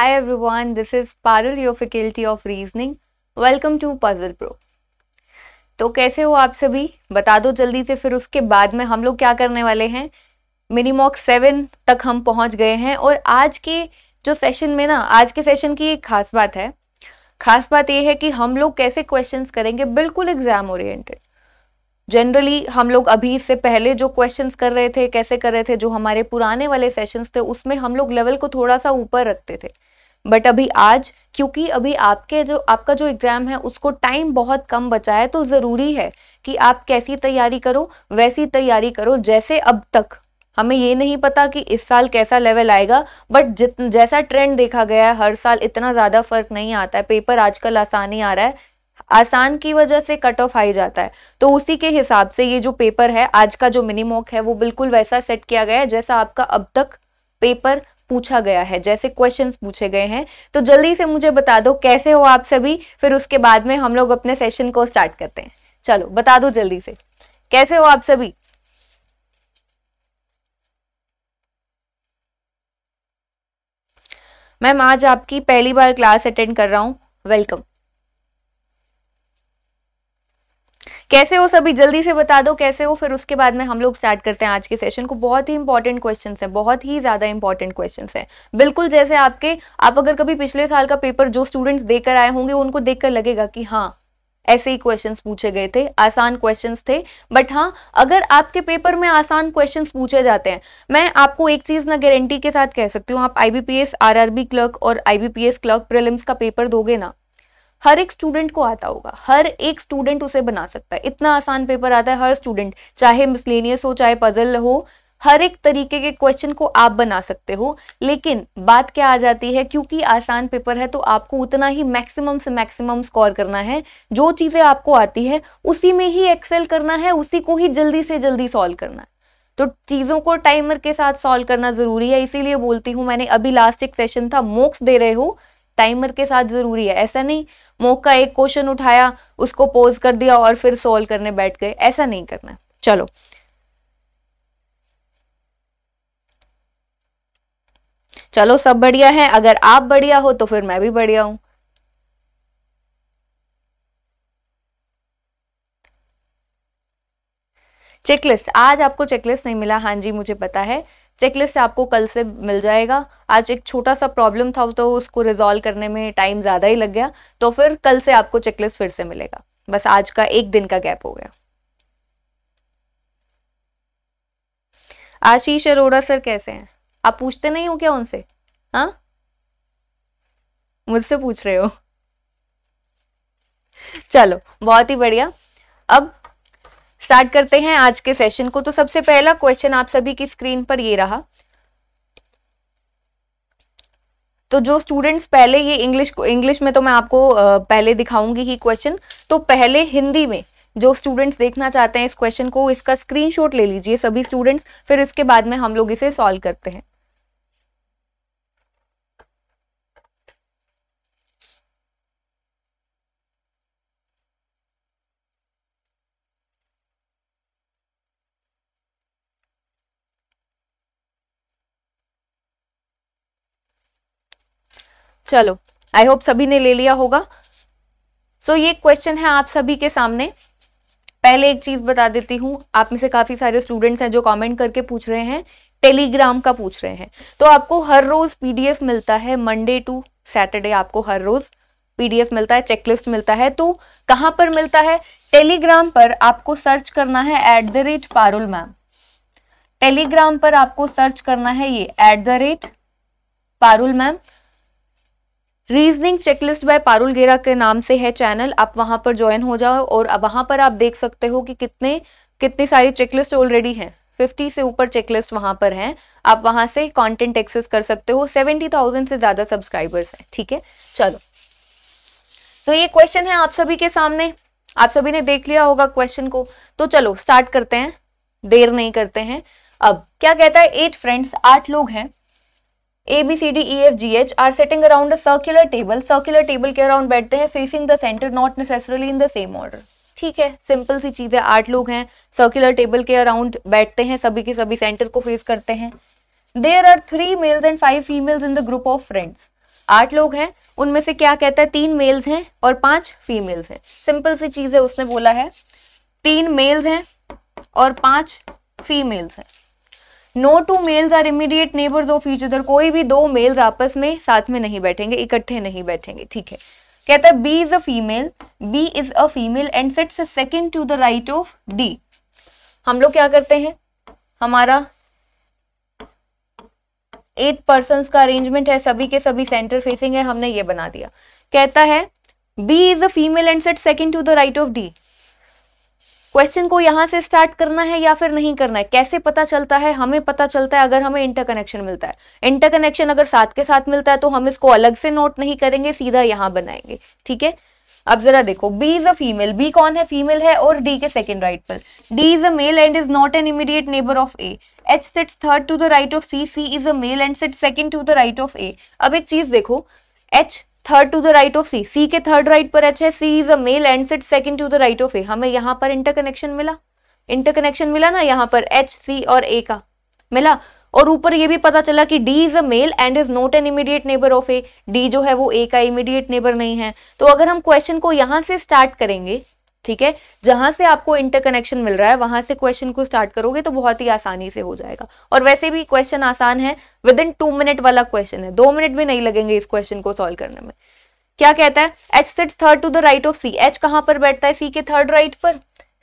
Hi everyone, this is Parul, your faculty of reasoning. Welcome to Puzzle Pro. तो कैसे हो आप सभी बता दो जल्दी से फिर उसके बाद में हम लोग क्या करने वाले हैं मिनी मॉक सेवन तक हम पहुंच गए हैं और आज के जो सेशन में ना आज के सेशन की एक खास बात है खास बात यह है कि हम लोग कैसे क्वेश्चंस करेंगे बिल्कुल एग्जाम ओरिएंटेड जनरली हम लोग अभी इससे पहले जो क्वेश्चंस कर रहे थे कैसे कर रहे थे जो हमारे पुराने वाले सेशंस थे उसमें हम लोग लेवल को थोड़ा सा ऊपर रखते थे बट अभी आज क्योंकि अभी आपके जो आपका जो एग्ज़ाम है उसको टाइम बहुत कम बचा है तो ज़रूरी है कि आप कैसी तैयारी करो वैसी तैयारी करो जैसे अब तक हमें ये नहीं पता कि इस साल कैसा लेवल आएगा बट जित जैसा ट्रेंड देखा गया है हर साल इतना ज़्यादा फर्क नहीं आता है पेपर आजकल आसानी आ रहा है आसान की वजह से कट ऑफ आई जाता है तो उसी के हिसाब से ये जो पेपर है आज का जो मिनी मॉक है वो बिल्कुल वैसा सेट किया गया है जैसा आपका अब तक पेपर पूछा गया है जैसे क्वेश्चंस पूछे गए हैं तो जल्दी से मुझे बता दो कैसे हो आप सभी फिर उसके बाद में हम लोग अपने सेशन को स्टार्ट करते हैं चलो बता दो जल्दी से कैसे हो आप सभी मैम आज आपकी पहली बार क्लास अटेंड कर रहा हूं वेलकम कैसे हो सभी जल्दी से बता दो कैसे हो फिर उसके बाद में हम लोग स्टार्ट करते हैं आज के सेशन को बहुत ही इंपॉर्टेंट क्वेश्चन है बहुत ही ज्यादा इंपॉर्टेंट क्वेश्चन है बिल्कुल जैसे आपके आप अगर कभी पिछले साल का पेपर जो स्टूडेंट्स देकर आए होंगे उनको देखकर लगेगा कि हाँ ऐसे ही क्वेश्चंस पूछे गए थे आसान क्वेश्चंस थे बट हाँ अगर आपके पेपर में आसान क्वेश्चंस पूछे जाते हैं मैं आपको एक चीज ना गारंटी के साथ कह सकती हूँ आप आईबीपीएस आरआरबी क्लर्क और आईबीपीएस क्लर्क प्रिलिम्स का पेपर दोगे ना हर एक स्टूडेंट को आता होगा हर एक स्टूडेंट उसे बना सकता है इतना आसान पेपर आता है हर स्टूडेंट चाहे मिसलेनियस हो चाहे पजल हो हर एक तरीके के क्वेश्चन को आप बना सकते हो लेकिन बात क्या आ जाती है क्योंकि आसान पेपर है तो आपको उतना ही मैक्सिमम से मैक्सिमम स्कोर करना है जो चीज़ें आपको आती है उसी में ही एक्सेल करना है उसी को ही जल्दी से जल्दी सॉल्व करना है तो चीज़ों को टाइमर के साथ सॉल्व करना ज़रूरी है इसीलिए बोलती हूँ मैंने अभी लास्ट एक सेशन था मोक्स दे रहे हो टाइमर के साथ ज़रूरी है ऐसा नहीं मौका एक क्वेश्चन उठाया उसको पोज कर दिया और फिर सोल्व करने बैठ गए ऐसा नहीं करना चलो चलो सब बढ़िया है अगर आप बढ़िया हो तो फिर मैं भी बढ़िया हूं चेकलिस्ट आज आपको चेकलिस्ट नहीं मिला हाँ जी मुझे पता है चेकलिस्ट आपको कल से मिल जाएगा आज एक छोटा सा प्रॉब्लम था तो उसको रिजॉल्व करने में टाइम ज़्यादा ही लग गया तो फिर कल से आपको चेकलिस्ट फिर से मिलेगा बस आज का एक दिन का गैप हो गया आशीष अरोड़ा सर कैसे हैं आप पूछते नहीं हो क्या उनसे हाँ मुझसे पूछ रहे हो चलो बहुत ही बढ़िया अब स्टार्ट करते हैं आज के सेशन को तो सबसे पहला क्वेश्चन आप सभी की स्क्रीन पर ये रहा तो जो स्टूडेंट्स पहले ये इंग्लिश इंग्लिश में तो मैं आपको पहले दिखाऊंगी ही क्वेश्चन तो पहले हिंदी में जो स्टूडेंट्स देखना चाहते हैं इस क्वेश्चन को इसका स्क्रीनशॉट ले लीजिए सभी स्टूडेंट्स फिर इसके बाद में हम लोग इसे सॉल्व करते हैं चलो आई होप सभी ने ले लिया होगा सो so, ये क्वेश्चन है आप सभी के सामने पहले एक चीज बता देती हूँ आप में से काफी सारे स्टूडेंट्स हैं जो कमेंट करके पूछ रहे हैं टेलीग्राम का पूछ रहे हैं तो आपको हर रोज पीडीएफ मिलता है मंडे टू सैटरडे आपको हर रोज पीडीएफ मिलता है चेकलिस्ट मिलता है तो कहाँ पर मिलता है टेलीग्राम पर आपको सर्च करना है at the rate Parul ma'am Telegram पर आपको सर्च करना है ये at the rate Parul ma'am reasoning checklist by Parul Gera के नाम से है चैनल आप वहां पर ज्वाइन हो जाओ और वहां पर आप देख सकते हो कि कितने कितनी सारी चेकलिस्ट ऑलरेडी है 50 से ऊपर चेकलिस्ट वहां पर हैं आप वहां से कंटेंट एक्सेस कर सकते हो 70,000 से ज्यादा सब्सक्राइबर्स हैं ठीक है चलो तो ये क्वेश्चन है आप सभी के सामने आप सभी ने देख लिया होगा क्वेश्चन को तो चलो स्टार्ट करते हैं देर नहीं करते हैं अब क्या कहता है एट फ्रेंड्स आठ लोग हैं A B C D E F G H are sitting around a circular table circular table के अराउंड बैठते हैं facing the centre not necessarily in the same order ठीक है सिंपल सी चीज़ है आठ लोग हैं सर्कुलर टेबल के अराउंड बैठते हैं सभी के सभी सेंटर को फेस करते हैं there are three males and five females in the group of friends आठ लोग हैं उनमें से क्या कहता है तीन मेल्स हैं और पांच फीमेल्स हैं सिंपल सी चीज़ है उसने बोला है तीन मेल्स हैं और पांच फीमेल्स हैं no two males are immediate neighbour of each other कोई भी दो मेल्स आपस में साथ में नहीं बैठेंगे इकट्ठे नहीं बैठेंगे ठीक है कहता है B is a female B is a female and sits second to the right of D हम लोग क्या करते हैं हमारा एट पर्सन का अरेंजमेंट है सभी के सभी सेंटर फेसिंग है हमने ये बना दिया कहता है B is a female and sit second to the right of D question को यहाँ से स्टार्ट करना है या फिर नहीं करना है कैसे पता चलता है हमें पता चलता है अगर हमें इंटरकनेक्शन मिलता है इंटरकनेक्शन अगर साथ के साथ मिलता है तो हम इसको अलग से नोट नहीं करेंगे सीधा यहाँ बनाएंगे ठीक है अब जरा देखो B is a female B कौन है फीमेल है और डी के सेकेंड राइट पर D is a male and is not an immediate neighbour of A H sits third to the right of C C is a male and sits second to the right of A अब एक चीज देखो H third to the right of C C के third right पर H है सी is a male and sit second to the right of A हमें यहाँ पर इंटरकनेक्शन मिला इंटरकनेक्शन मिला ना यहाँ पर एच सी और ए का मिला और ऊपर ये भी पता चला कि D is a male and is not an immediate neighbour of A D जो है वो ए का इमीडिएट नेबर नहीं है तो अगर हम क्वेश्चन को यहाँ से स्टार्ट करेंगे ठीक है जहां से आपको इंटरकनेक्शन मिल रहा है वहां से क्वेश्चन को स्टार्ट करोगे तो बहुत ही आसानी से हो जाएगा और वैसे भी क्वेश्चन आसान है विद इन टू मिनट वाला क्वेश्चन है दो मिनट भी नहीं लगेंगे इस क्वेश्चन को सॉल्व करने में क्या कहता है H sit third to the right of C H कहां पर बैठता है सी के थर्ड राइट पर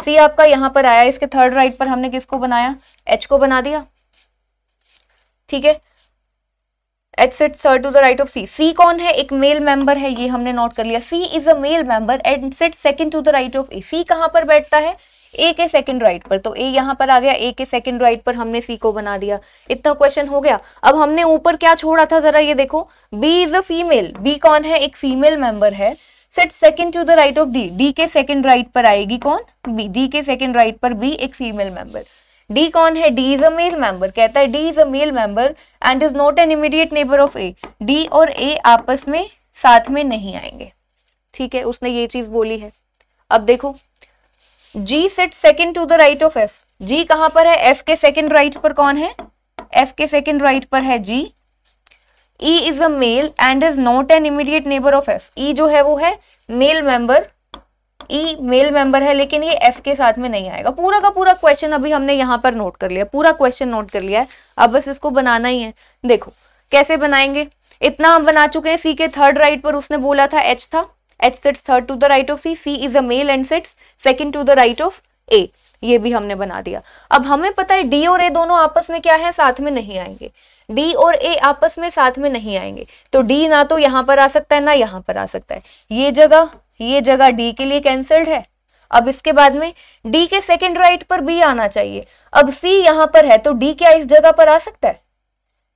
सी आपका यहां पर आया इसके थर्ड राइट पर हमने किसको बनाया एच को बना दिया ठीक है एट सेट सर to the right of C C कौन है एक मेल मेंबर है ये हमने नोट कर लिया C is a male member at sit second to the right of A C कहाँ पर बैठता है ए के सेकंड राइट पर तो ए यहां पर आ गया ए के सेकंड राइट पर हमने सी को बना दिया इतना क्वेश्चन हो गया अब हमने ऊपर क्या छोड़ा था जरा ये देखो B is a female B कौन है एक फीमेल मेंबर है sit second to the right of D D के सेकंड राइट पर आएगी कौन बी डी के सेकंड राइट पर बी एक फीमेल मेंबर डी कौन है D is a male member कहता है D is a male member and is not an immediate neighbour of A D और ए आपस में साथ में नहीं आएंगे ठीक है उसने ये चीज बोली है अब देखो G sit second to the right of F G कहां पर है एफ के सेकेंड राइट right पर कौन है एफ के सेकेंड राइट right पर है G E is a male and is not an immediate neighbour of F E जो है वो है male member E male member है लेकिन ये एफ के साथ में नहीं आएगा पूरा का पूरा क्वेश्चन अभी हमने यहाँ पर नोट कर लिया पूरा क्वेश्चन नोट कर लिया है अब बस इसको बनाना ही है देखो कैसे बनाएंगे इतना हम बना चुके हैं सी के थर्ड राइट पर उसने बोला था एच था H sits third to the right of C C is a male and sits second to the right of A ये भी हमने बना दिया अब हमें पता है डी और ए दोनों आपस में क्या है साथ में नहीं आएंगे डी और ए आपस में साथ में नहीं आएंगे तो डी ना तो यहाँ पर आ सकता है ना यहाँ पर आ सकता है ये जगह ये जगह डी के लिए कैंसल्ड है अब इसके बाद में डी के सेकेंड राइट पर बी आना चाहिए अब सी यहाँ पर है तो डी क्या इस जगह पर आ सकता है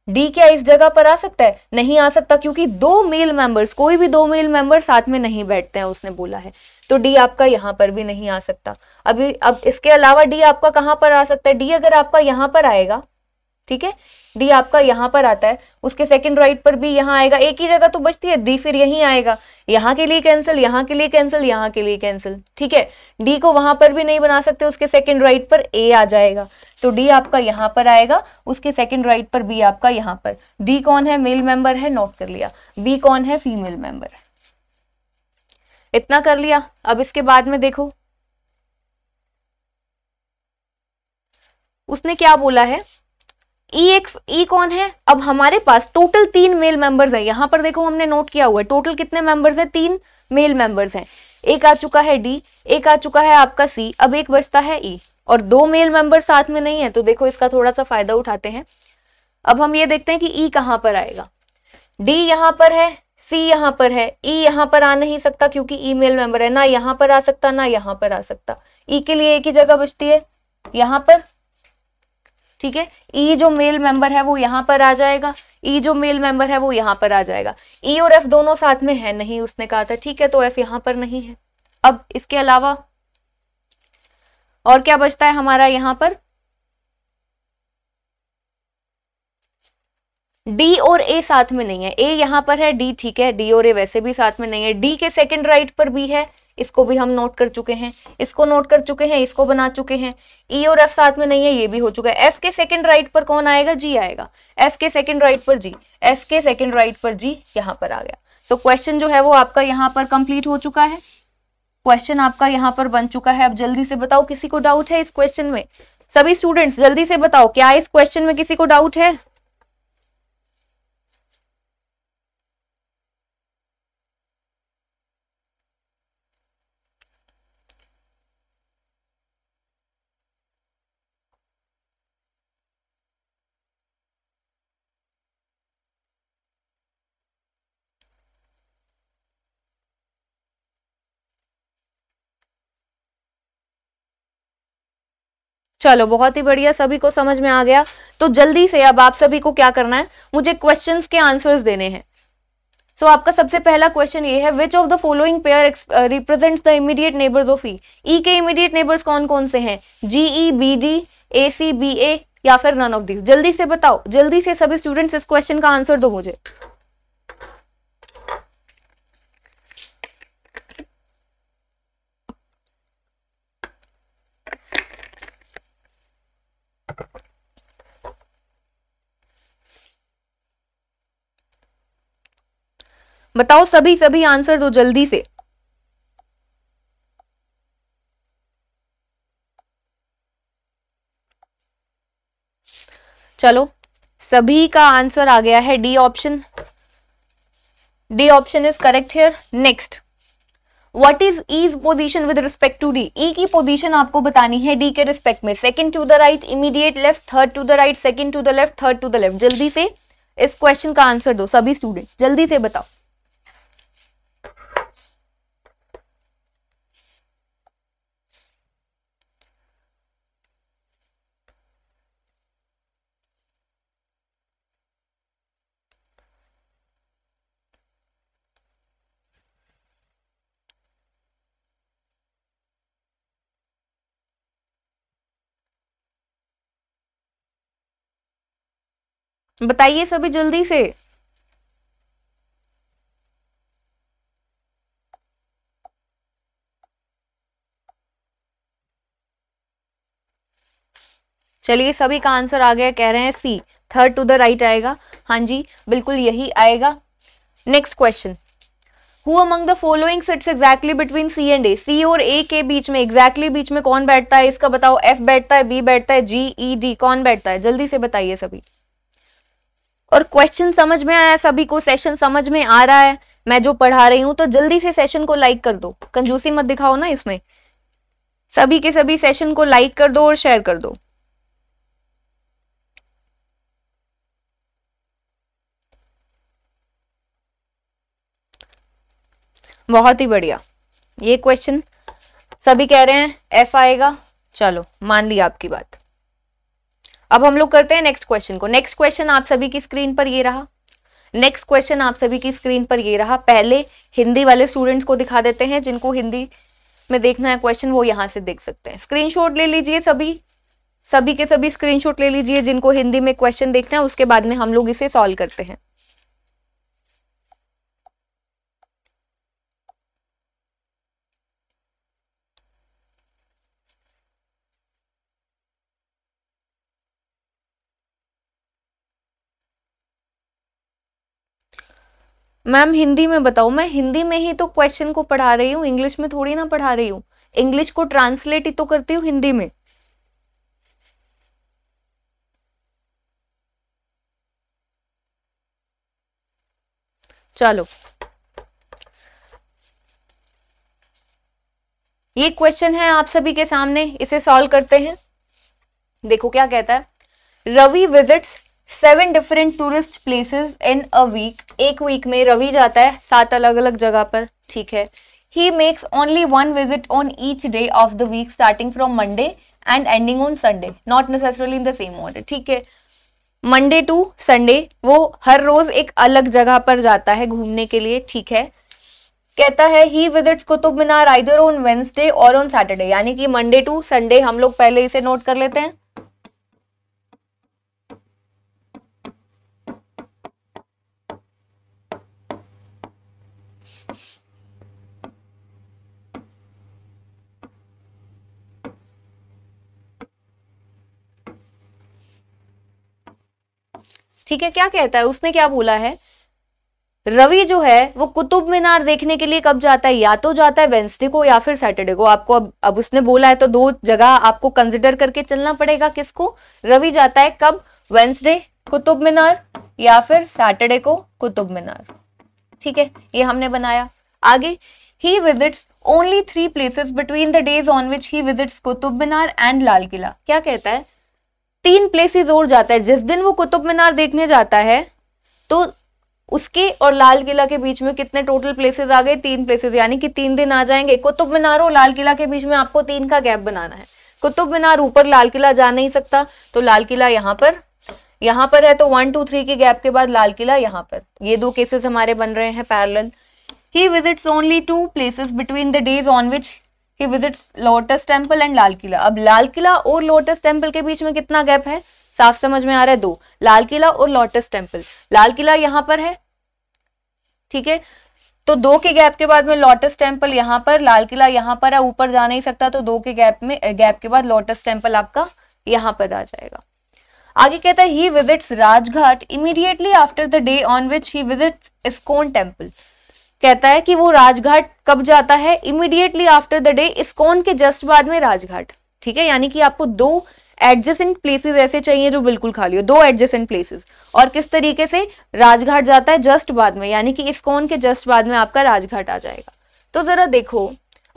डी क्या इस जगह पर आ सकता है नहीं आ सकता क्योंकि दो मेल मेंबर्स कोई भी दो मेल मेंबर साथ में नहीं बैठते हैं उसने बोला है तो डी आपका यहां पर भी नहीं आ सकता अभी अब इसके अलावा डी आपका कहां पर आ सकता है डी अगर आपका यहां पर आएगा ठीक है डी आपका यहाँ पर आता है उसके सेकंड राइट पर भी यहाँ आएगा एक ही जगह तो बचती है डी फिर यहीं आएगा यहाँ के लिए कैंसिल यहाँ के लिए कैंसिल यहाँ के लिए कैंसिल ठीक है डी को वहां पर भी नहीं बना सकते उसके सेकंड राइट पर ए आ जाएगा तो डी आपका यहाँ पर आएगा उसके सेकंड राइट पर बी आपका यहाँ पर डी कौन है मेल मेंबर है नोट कर लिया बी कौन है फीमेल मेंबर है इतना कर लिया अब इसके बाद में देखो उसने क्या बोला है ई e एक ई e कौन है अब हमारे पास टोटल तीन मेल मेंबर्स हैं यहाँ पर देखो हमने नोट किया हुआ है टोटल कितने मेंबर्स हैं तीन मेल मेंबर्स हैं एक आ चुका है डी एक आ चुका है आपका सी अब एक बचता है ई e. और दो मेल मेंबर साथ में नहीं है तो देखो इसका थोड़ा सा फायदा उठाते हैं अब हम ये देखते हैं कि ई e कहाँ पर आएगा डी यहाँ पर है सी यहाँ पर है ई e यहाँ पर आ नहीं सकता क्योंकि ई मेल मेंबर है ना यहाँ पर आ सकता ना यहाँ पर आ सकता ई e के लिए एक ही जगह बचती है यहाँ पर ठीक है ई e जो मेल मेंबर है वो यहां पर आ जाएगा ई e जो मेल मेंबर है वो यहां पर आ जाएगा ई e और एफ दोनों साथ में है नहीं उसने कहा था ठीक है तो एफ यहां पर नहीं है अब इसके अलावा और क्या बचता है हमारा यहां पर डी और ए साथ में नहीं है ए यहां पर है डी ठीक है डी और ए वैसे भी साथ में नहीं है डी के सेकंड राइट पर भी है इसको भी हम नोट कर चुके हैं इसको नोट कर चुके हैं इसको बना चुके हैं ई e और एफ साथ में नहीं है ये भी हो चुका है एफ के सेकंड राइट पर कौन आएगा जी आएगा एफ के सेकंड राइट पर जी एफ के सेकंड राइट पर जी यहाँ पर आ गया सो so, क्वेश्चन जो है वो आपका यहाँ पर कंप्लीट हो चुका है क्वेश्चन आपका यहाँ पर बन चुका है अब जल्दी से बताओ किसी को डाउट है इस क्वेश्चन में सभी स्टूडेंट्स जल्दी से बताओ क्या इस क्वेश्चन में किसी को डाउट है चलो बहुत ही बढ़िया सभी को समझ में आ गया तो जल्दी से अब आप सभी को क्या करना है मुझे क्वेश्चन के आंसर्स देने हैं सो so, आपका सबसे पहला क्वेश्चन ये है which of the following pair represent the immediate neighbours of E E के इमीडिएट नेबर्स कौन कौन से हैं G E B D A C B A या फिर नन ऑफ दिस जल्दी से बताओ जल्दी से सभी स्टूडेंट्स इस क्वेश्चन का आंसर दो मुझे बताओ सभी सभी आंसर दो जल्दी से चलो सभी का आंसर आ गया है D option D option is correct here next what is E's position with respect to D E की पोजीशन आपको बतानी है डी के रिस्पेक्ट में second to the right immediate left third to the right second to the left third to the left जल्दी से इस question का आंसर दो सभी स्टूडेंट्स जल्दी से बताओ बताइए सभी जल्दी से चलिए सभी का आंसर आ गया कह रहे हैं C third to the right आएगा हाँ जी बिल्कुल यही आएगा next question who among the following sits exactly between C and A C और ए के बीच में एग्जैक्टली exactly बीच में कौन बैठता है इसका बताओ एफ बैठता है बी बैठता है जी ई डी कौन बैठता है जल्दी से बताइए सभी और क्वेश्चन समझ में आया सभी को सेशन समझ में आ रहा है मैं जो पढ़ा रही हूं तो जल्दी से सेशन को लाइक कर दो कंजूसी मत दिखाओ ना इसमें सभी के सभी सेशन को लाइक कर दो और शेयर कर दो बहुत ही बढ़िया ये क्वेश्चन सभी कह रहे हैं एफ आएगा चलो मान ली आपकी बात अब हम लोग करते हैं नेक्स्ट क्वेश्चन को नेक्स्ट क्वेश्चन आप सभी की स्क्रीन पर ये रहा नेक्स्ट क्वेश्चन आप सभी की स्क्रीन पर ये रहा पहले हिंदी वाले स्टूडेंट्स को दिखा देते हैं जिनको हिंदी में देखना है क्वेश्चन वो यहाँ से देख सकते हैं स्क्रीन ले लीजिए सभी सभी के सभी स्क्रीनशॉट ले लीजिए जिनको हिंदी में क्वेश्चन देखना है उसके बाद में हम लोग इसे सॉल्व करते हैं मैम हिंदी में बताओ मैं हिंदी में ही तो क्वेश्चन को पढ़ा रही हूँ इंग्लिश में थोड़ी ना पढ़ा रही हूँ इंग्लिश को ट्रांसलेट ही तो करती हूँ हिंदी में चलो ये क्वेश्चन है आप सभी के सामने इसे सॉल्व करते हैं देखो क्या कहता है Ravi visits seven different tourist places in a week एक वीक में रवि जाता है सात अलग अलग जगह पर ठीक है he makes only one visit on each day of the week starting from Monday and ending on Sunday not necessarily in the same order ठीक है मंडे टू संडे वो हर रोज एक अलग जगह पर जाता है घूमने के लिए ठीक है कहता है he visits Qutub Minar either on Wednesday और ऑन सैटरडे यानी कि मंडे टू संडे हम लोग पहले इसे नोट कर लेते हैं ठीक है क्या कहता है उसने क्या बोला है रवि जो है वो कुतुब मीनार देखने के लिए कब जाता है या तो जाता है वेंसडे को या फिर सैटरडे को आपको अब अब उसने बोला है तो दो जगह आपको कंसिडर करके चलना पड़ेगा किसको रवि जाता है कब वेंसडे कुतुब मीनार या फिर सैटरडे को कुतुब मीनार ठीक है ये हमने बनाया आगे he visits only three places between the days on which he visits Qutub Minar and Lal Qila क्या कहता है तीन प्लेसेस और जाता है जिस दिन वो कुतुब मीनार देखने जाता है तो उसके और लाल किला के बीच में कितने टोटल प्लेसेस आ गए तीन प्लेसेस यानी कि तीन दिन आ जाएंगे कुतुब मीनार और लाल किला के बीच में आपको तीन का गैप बनाना है कुतुब मीनार ऊपर लाल किला जा नहीं सकता तो लाल किला यहाँ पर यहाँ पर है तो वन टू थ्री के गैप के बाद लाल किला यहाँ पर ये दो केसेस हमारे बन रहे हैं पैरल he visits only two places between the days on which he visits Lotus Temple and Lal Qila अब लाल किला और लोटस टेम्पल के बीच में कितना गैप है साफ समझ में आ रहा है दो लाल किला और लोटस टेम्पल लाल किला यहाँ पर है ठीक है तो दो के गैप के बाद में लोटस टेम्पल यहाँ पर लाल किला यहाँ पर है ऊपर जा नहीं सकता तो दो के गैप में गैप के बाद लोटस टेम्पल आपका यहाँ पर आ जाएगा आगे कहता है he visits Rajghat immediately after the day on which he visits ISKCON Temple कहता है कि वो राजघाट कब जाता है immediately after the day ISKCON के जस्ट बाद में राजघाट ठीक है यानी कि आपको दो एडजेसेंट प्लेसेस ऐसे चाहिए जो बिल्कुल खाली हो दो एडजेसेंट प्लेसेस और किस तरीके से राजघाट जाता है जस्ट बाद में यानी कि इसकोन के जस्ट बाद में आपका राजघाट आ जाएगा तो जरा देखो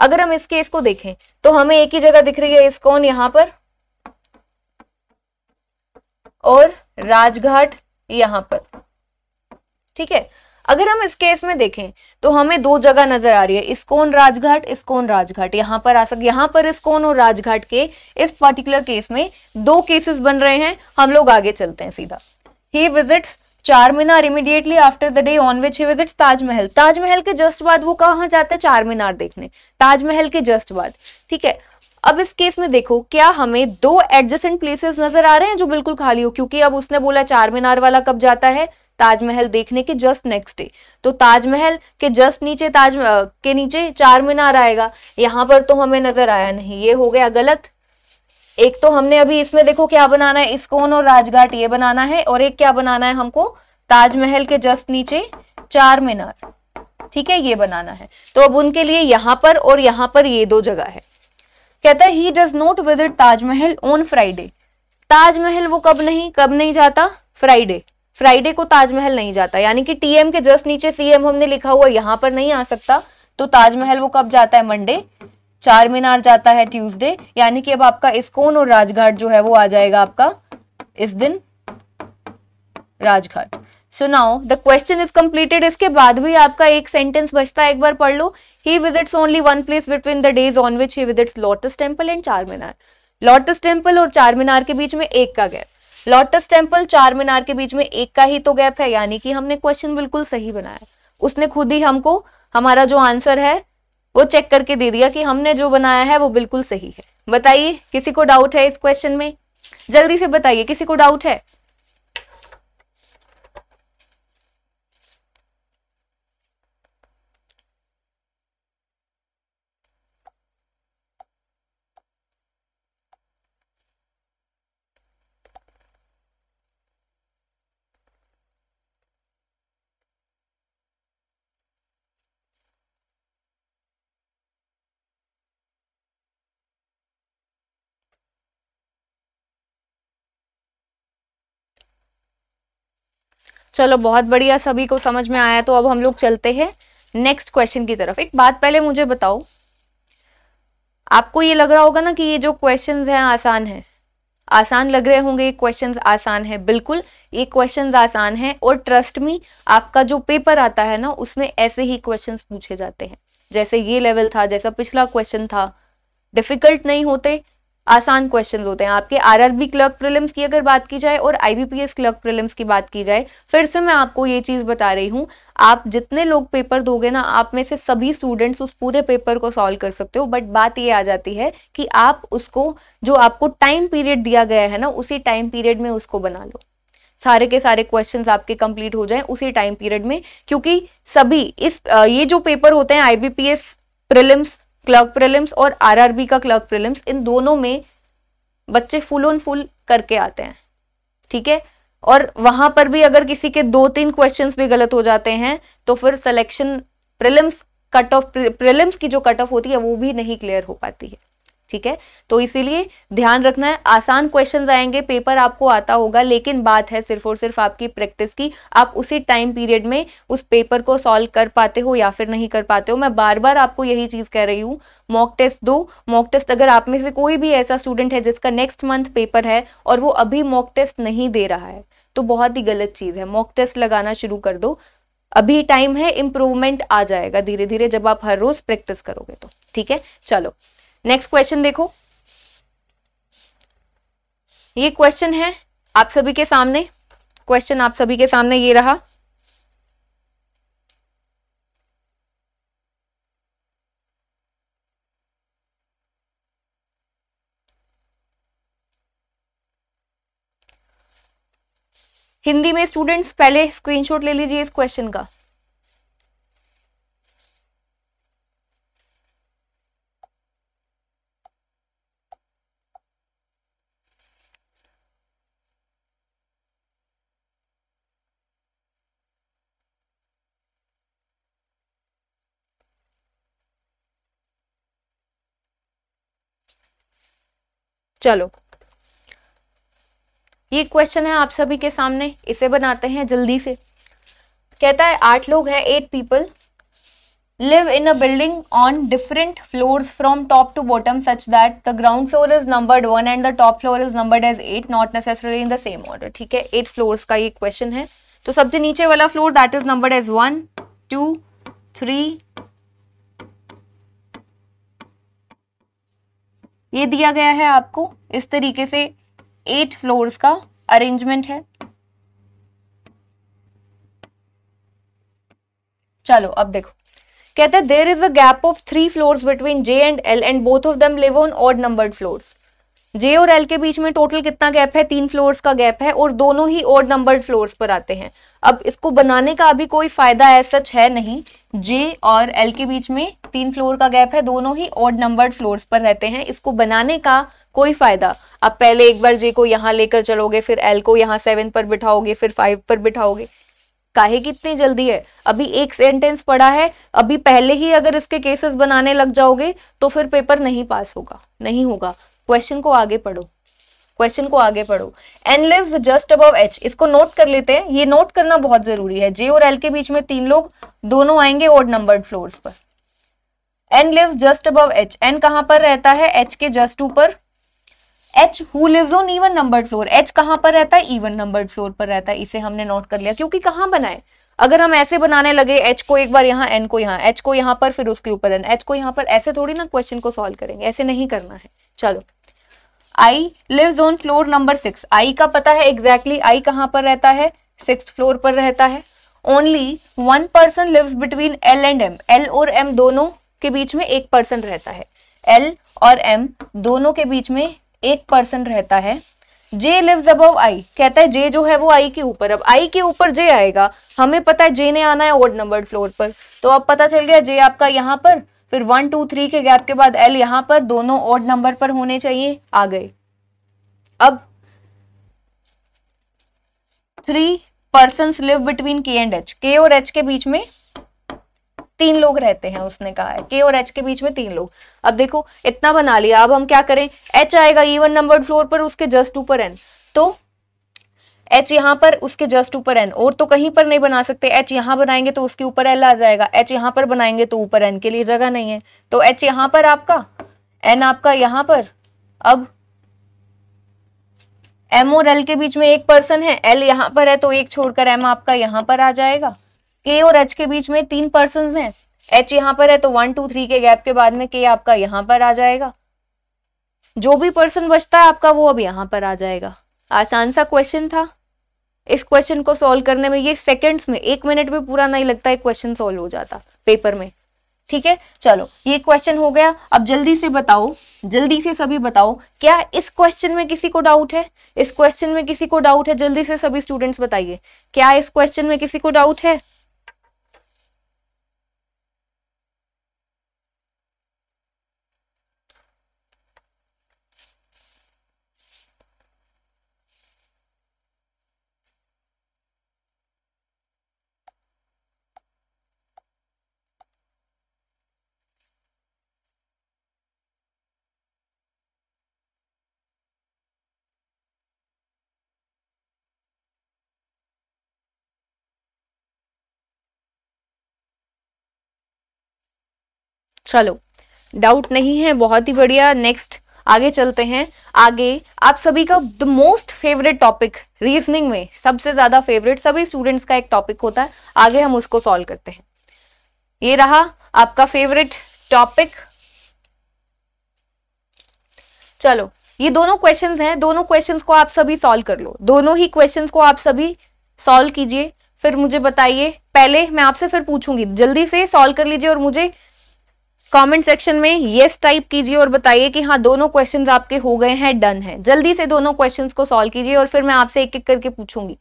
अगर हम इस केस को देखें तो हमें एक ही जगह दिख रही है इस्कॉन यहां पर और राजघाट यहां पर ठीक है अगर हम इस केस में देखें तो हमें दो जगह नजर आ रही है इस्कोन राजघाट इस्कोन राजघाट यहाँ पर आ सकते यहाँ पर इस्कोन और राजघाट के इस पर्टिकुलर केस में दो केसेस बन रहे हैं हम लोग आगे चलते हैं सीधा he visits Char Minar immediately after the day on which he visits Taj Mahal Taj Mahal के जस्ट बाद वो कहाँ जाता है चार मीनार देखने ताजमहल के जस्ट बाद ठीक है अब इस केस में देखो क्या हमें दो एडजस्टेंट प्लेसेस नजर आ रहे हैं जो बिल्कुल खाली हो क्योंकि अब उसने बोला चार मीनार वाला कब जाता है ताजमहल देखने के जस्ट नेक्स्ट डे तो ताजमहल के जस्ट नीचे ताज के नीचे चार मीनार आएगा यहाँ पर तो हमें नजर आया नहीं ये हो गया गलत एक तो हमने अभी इसमें देखो क्या बनाना है इसकोन और राजघाट ये बनाना है और एक क्या बनाना है हमको ताजमहल के जस्ट नीचे चार मीनार ठीक है ये बनाना है तो अब उनके लिए यहाँ पर और यहाँ पर ये दो जगह है कहता है he does not visit Taj Mahal on Friday Taj Mahal वो कब नहीं कब नहीं जाता फ्राइडे फ्राइडे को ताजमहल नहीं जाता यानी कि टीएम के जस्ट नीचे सीएम हमने लिखा हुआ यहां पर नहीं आ सकता तो ताजमहल वो कब जाता है मंडे चार मीनार जाता है ट्यूसडे यानी कि अब आपका इस्कोन और राजघाट जो है वो आ जाएगा आपका इस दिन Rajghat so now the question is completed इसके बाद भी आपका एक सेंटेंस बचता है एक बार पढ़ लो he visits only one place between the days on which he visits Lotus Temple and Char Minar lotus temple और चार मीनार के बीच में एक का गैप लोटस टेम्पल चार मीनार के बीच में एक का ही तो गैप है यानी कि हमने क्वेश्चन बिल्कुल सही बनाया उसने खुद ही हमको हमारा जो आंसर है वो चेक करके दे दिया कि हमने जो बनाया है वो बिल्कुल सही है बताइए किसी को डाउट है इस क्वेश्चन में जल्दी से बताइए किसी को डाउट है चलो बहुत बढ़िया सभी को समझ में आया तो अब हम लोग चलते हैं नेक्स्ट क्वेश्चन की तरफ एक बात पहले मुझे बताओ आपको ये लग रहा होगा ना कि ये जो क्वेश्चन हैं आसान है आसान लग रहे होंगे क्वेश्चन आसान है बिल्कुल ये क्वेश्चन आसान है और ट्रस्ट मी आपका जो पेपर आता है ना उसमें ऐसे ही क्वेश्चन पूछे जाते हैं जैसे ये लेवल था जैसा पिछला क्वेश्चन था डिफिकल्ट नहीं होते आसान क्वेश्चन होते हैं आपके आरआरबी क्लर्क प्रिलिम्स की अगर बात की जाए और आईबीपीएस क्लर्क प्रिलिम्स की बात की जाए फिर से मैं आपको ये चीज़ बता रही हूँ आप जितने लोग पेपर दोगे ना आप में से सभी स्टूडेंट्स उस पूरे पेपर को सॉल्व कर सकते हो बट बात ये आ जाती है कि आप उसको जो आपको टाइम पीरियड दिया गया है ना उसी टाइम पीरियड में उसको बना लो सारे के सारे क्वेश्चंस आपके कंप्लीट हो जाएं उसी टाइम पीरियड में क्योंकि सभी इस ये जो पेपर होते हैं आईबीपीएस प्रिलिम्स क्लर्क प्रिलिम्स और आरआरबी का क्लर्क प्रिलिम्स इन दोनों में बच्चे फुल ऑन फुल करके आते हैं ठीक है और वहां पर भी अगर किसी के दो तीन क्वेश्चन भी गलत हो जाते हैं तो फिर selection prelims cut off prelims की जो कट ऑफ होती है वो भी नहीं क्लियर हो पाती है ठीक है तो इसीलिए ध्यान रखना है आसान क्वेश्चन आएंगे पेपर आपको आता होगा लेकिन बात है सिर्फ और सिर्फ आपकी प्रैक्टिस की आप उसी टाइम पीरियड में उस पेपर को सॉल्व कर पाते हो या फिर नहीं कर पाते हो मैं बार बार आपको यही चीज़ कह रही हूँ मॉक टेस्ट दो मॉक टेस्ट अगर आप में से कोई भी ऐसा स्टूडेंट है जिसका नेक्स्ट मंथ पेपर है और वो अभी मॉक टेस्ट नहीं दे रहा है तो बहुत ही गलत चीज़ है मॉक टेस्ट लगाना शुरू कर दो अभी टाइम है इम्प्रूवमेंट आ जाएगा धीरे धीरे जब आप हर रोज प्रैक्टिस करोगे तो ठीक है चलो नेक्स्ट क्वेश्चन देखो ये क्वेश्चन है आप सभी के सामने क्वेश्चन आप सभी के सामने ये रहा हिंदी में स्टूडेंट्स पहले स्क्रीनशॉट ले लीजिए इस क्वेश्चन का चलो ये क्वेश्चन है आप सभी के सामने इसे बनाते हैं जल्दी से कहता है आठ लोग हैं eight people live in a building on different floor from top to bottom such that the ground floor is number one and the top floor is numbered as eight not necessary in the same order ठीक है eight floor का ये question है तो सबसे नीचे वाला floor that is number as one two three ये दिया गया है आपको इस तरीके से एट फ्लोर्स का अरेंजमेंट है चलो अब देखो कहते हैं there is a gap of three floors between J and L and both of them live on odd numbered floors J और एल के बीच में टोटल कितना गैप है तीन फ्लोर्स का गैप है और दोनों ही ओड नंबर्ड फ्लोर्स पर आते हैं अब इसको बनाने का अभी कोई फायदा है सच है नहीं जे और एल के बीच में तीन फ्लोर का गैप है दोनों ही ओड नंबर्ड फ्लोर्स पर रहते हैं इसको बनाने का कोई फायदा अब पहले एक बार जे को यहाँ लेकर चलोगे फिर एल को यहाँ सेवन पर बिठाओगे फिर फाइव पर बिठाओगे काहे कितनी जल्दी है अभी एक सेंटेंस पड़ा है अभी पहले ही अगर इसके केसेस बनाने लग जाओगे तो फिर पेपर नहीं पास होगा नहीं होगा क्वेश्चन को आगे पढ़ो क्वेश्चन को आगे पढ़ो N live just above H इसको नोट कर लेते हैं ये नोट करना बहुत जरूरी है जे और एल के बीच में तीन लोग दोनों आएंगे और नंबर्ड फ्लोर पर N live just above H N कहाँ पर रहता है एच के जस्ट ऊपर H who lives on even numbered floor H कहां पर रहता है इवन नंबर्ड फ्लोर पर रहता है इसे हमने नोट कर लिया क्योंकि कहां बनाए अगर हम ऐसे बनाने लगे एच को एक बार यहाँ एन को यहाँ एच को यहाँ पर फिर उसके ऊपर एच को यहाँ पर ऐसे थोड़ी ना क्वेश्चन को सॉल्व करेंगे ऐसे नहीं करना है चलो I lives on floor number six I का पता है एग्जैक्टली exactly आई कहां पर रहता है सिक्स फ्लोर पर रहता है only one person lives between L and M L और एम दोनों के बीच में एक पर्सन रहता है एल और एम दोनों के बीच में एक पर्सन रहता है जे लिव्स अबव आई कहता है जे जो है वो आई के ऊपर अब आई के ऊपर जे आएगा हमें पता है जे ने आना है ओड नंबर फ्लोर पर तो अब पता चल गया जे आपका यहाँ पर फिर वन टू थ्री के गैप के बाद एल यहां पर दोनों ऑड नंबर पर होने चाहिए आ गए अब three person live between K and H K और एच के बीच में तीन लोग रहते हैं उसने कहा है के और एच के बीच में तीन लोग अब देखो इतना बना लिया अब हम क्या करें एच आएगा इवन नंबर फ्लोर पर उसके जस्ट ऊपर एन तो एच यहाँ पर उसके जस्ट ऊपर एन और तो कहीं पर नहीं बना सकते एच यहाँ बनाएंगे तो उसके ऊपर एल आ जाएगा एच यहाँ पर बनाएंगे तो ऊपर एन के लिए जगह नहीं है तो एच यहाँ पर आपका एन आपका यहाँ पर अब एम और एल के बीच में एक पर्सन है एल यहाँ पर है तो एक छोड़कर एम आपका यहाँ पर आ जाएगा के और एच के बीच में तीन पर्सन है एच यहाँ पर है तो वन टू थ्री के गैप के बाद में के आपका यहाँ पर आ जाएगा जो भी पर्सन बचता है आपका वो अब यहाँ पर आ जाएगा आसान सा क्वेश्चन था इस क्वेश्चन को सॉल्व करने में ये सेकंड्स में एक मिनट में पूरा नहीं लगता है क्वेश्चन सॉल्व हो जाता पेपर में ठीक है चलो ये क्वेश्चन हो गया अब जल्दी से बताओ जल्दी से सभी बताओ क्या इस क्वेश्चन में किसी को डाउट है इस क्वेश्चन में किसी को डाउट है जल्दी से सभी स्टूडेंट्स बताइए क्या इस क्वेश्चन में किसी को डाउट है चलो अच्छा डाउट नहीं है बहुत ही बढ़िया नेक्स्ट आगे चलते हैं आगे आप सभी का the most favourite topic reasoning में सबसे ज्यादा फेवरेट सभी स्टूडेंट्स का एक टॉपिक होता है आगे हम उसको सॉल्व करते हैं ये रहा आपका फेवरेट टॉपिक चलो ये दोनों क्वेश्चंस हैं दोनों क्वेश्चंस को आप सभी सॉल्व कर लो दोनों ही क्वेश्चंस को आप सभी सॉल्व कीजिए फिर मुझे बताइए पहले मैं आपसे फिर पूछूंगी जल्दी से सॉल्व कर लीजिए और मुझे कमेंट सेक्शन में येस टाइप कीजिए और बताइए कि हाँ दोनों क्वेश्चंस आपके हो गए हैं डन है जल्दी से दोनों क्वेश्चंस को सॉल्व कीजिए और फिर मैं आपसे एक एक करके पूछूंगी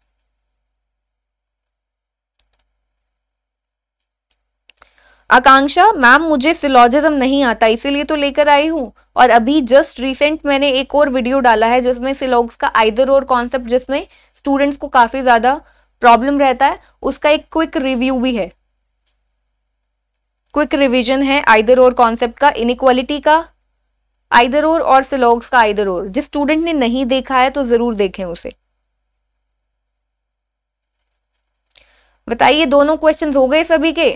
आकांक्षा मैम मुझे सिलोजिज्म नहीं आता इसीलिए तो लेकर आई हूँ और अभी जस्ट रिसेंट मैंने एक और वीडियो डाला है जिसमें सिलोग्स का आइदर और कॉन्सेप्ट जिसमें स्टूडेंट्स को काफ़ी ज़्यादा प्रॉब्लम रहता है उसका एक क्विक रिव्यू भी है क्विक रिवीजन है आइदर और कॉन्सेप्ट का इनिक्वालिटी का आइदर और और सिलॉग्स का आइदर और जिस स्टूडेंट ने नहीं देखा है तो जरूर देखें उसे बताइए दोनों क्वेश्चन हो गए सभी के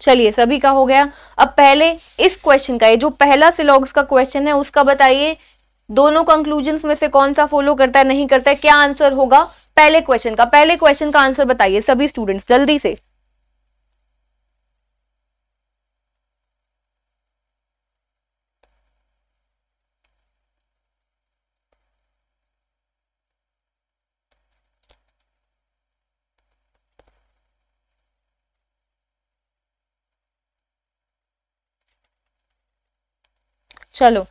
चलिए सभी का हो गया अब पहले इस क्वेश्चन का ये जो पहला सिलॉग्स का क्वेश्चन है उसका बताइए दोनों कंक्लूजन में से कौन सा फॉलो करता है नहीं करता है क्या आंसर होगा पहले क्वेश्चन का पहले क्वेश्चन का आंसर बताइए सभी स्टूडेंट्स जल्दी से चलो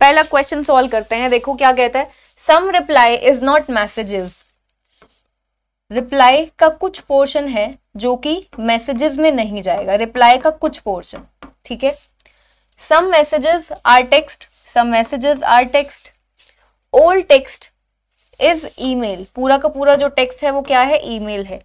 पहला क्वेश्चन सॉल्व करते हैं देखो क्या कहता है some reply is not messages reply का कुछ पोर्शन है जो कि मैसेजेस में नहीं जाएगा रिप्लाई का कुछ पोर्शन ठीक है some messages are text some messages are text all text is email पूरा का पूरा जो टेक्स्ट है वो क्या है ईमेल है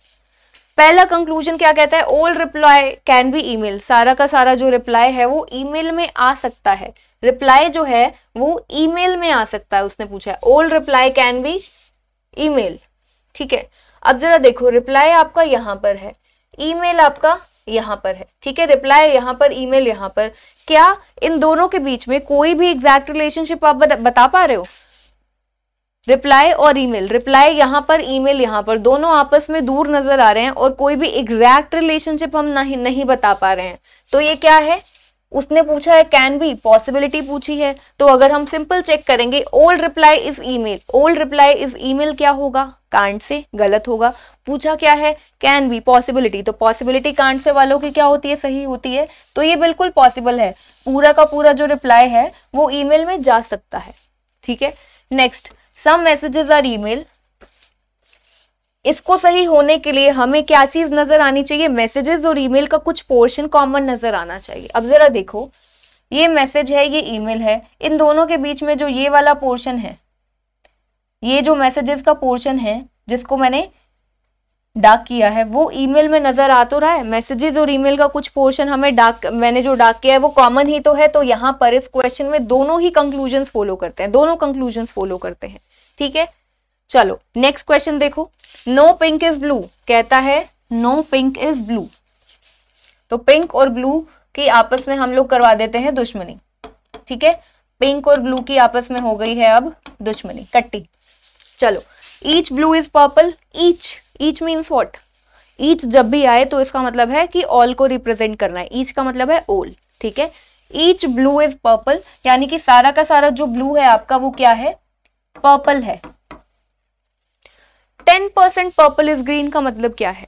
पहला कंक्लूजन क्या कहता है all reply can be email सारा का सारा जो रिप्लाई है वो ईमेल में आ सकता है रिप्लाई जो है वो ईमेल में आ सकता है उसने पूछा है all reply can be email ठीक है अब जरा देखो रिप्लाई आपका यहां पर है ईमेल आपका यहाँ पर है ठीक है रिप्लाई यहाँ पर ईमेल यहाँ पर क्या इन दोनों के बीच में कोई भी एग्जैक्ट रिलेशनशिप आप बता पा रहे हो रिप्लाई और ईमेल रिप्लाई यहाँ पर ईमेल यहाँ पर दोनों आपस में दूर नजर आ रहे हैं और कोई भी एग्जैक्ट रिलेशनशिप हम नहीं नहीं बता पा रहे हैं तो ये क्या है उसने पूछा है कैन बी पॉसिबिलिटी पूछी है तो अगर हम सिंपल चेक करेंगे all reply is email all reply is email क्या होगा कांड से गलत होगा पूछा क्या है कैन बी पॉसिबिलिटी तो पॉसिबिलिटी कांड से वालों की क्या होती है सही होती है तो ये बिल्कुल पॉसिबल है पूरा का पूरा जो रिप्लाई है वो ईमेल में जा सकता है ठीक है next some messages are email इसको सही होने के लिए हमें क्या चीज नजर आनी चाहिए मैसेजेस और ईमेल का कुछ पोर्शन कॉमन नजर आना चाहिए अब जरा देखो ये मैसेज है ये ईमेल है इन दोनों के बीच में जो ये वाला पोर्शन है ये जो मैसेजेस का पोर्शन है जिसको मैंने डाक किया है वो ईमेल में नजर आ तो रहा है मैसेजेस और ईमेल का कुछ पोर्शन हमें डाक मैंने जो डाक किया है वो कॉमन ही तो है तो यहाँ पर इस क्वेश्चन में दोनों ही कंक्लूजन फॉलो करते हैं दोनों कंक्लूजन फॉलो करते हैं ठीक है चलो नेक्स्ट क्वेश्चन देखो नो पिंक इज ब्लू कहता है नो पिंक इज ब्लू तो पिंक और ब्लू की आपस में हम लोग करवा देते हैं दुश्मनी ठीक है पिंक और ब्लू की आपस में हो गई है अब दुश्मनी कट्टी चलो each blue is purple each each means what each जब भी आए तो इसका मतलब है कि ऑल को रिप्रेजेंट करना है ईच का मतलब है ओल ठीक है ईच ब्लू इज पर्पल यानी कि सारा का सारा जो ब्लू है आपका वो क्या है पर्पल है ten percent purple is green का मतलब क्या है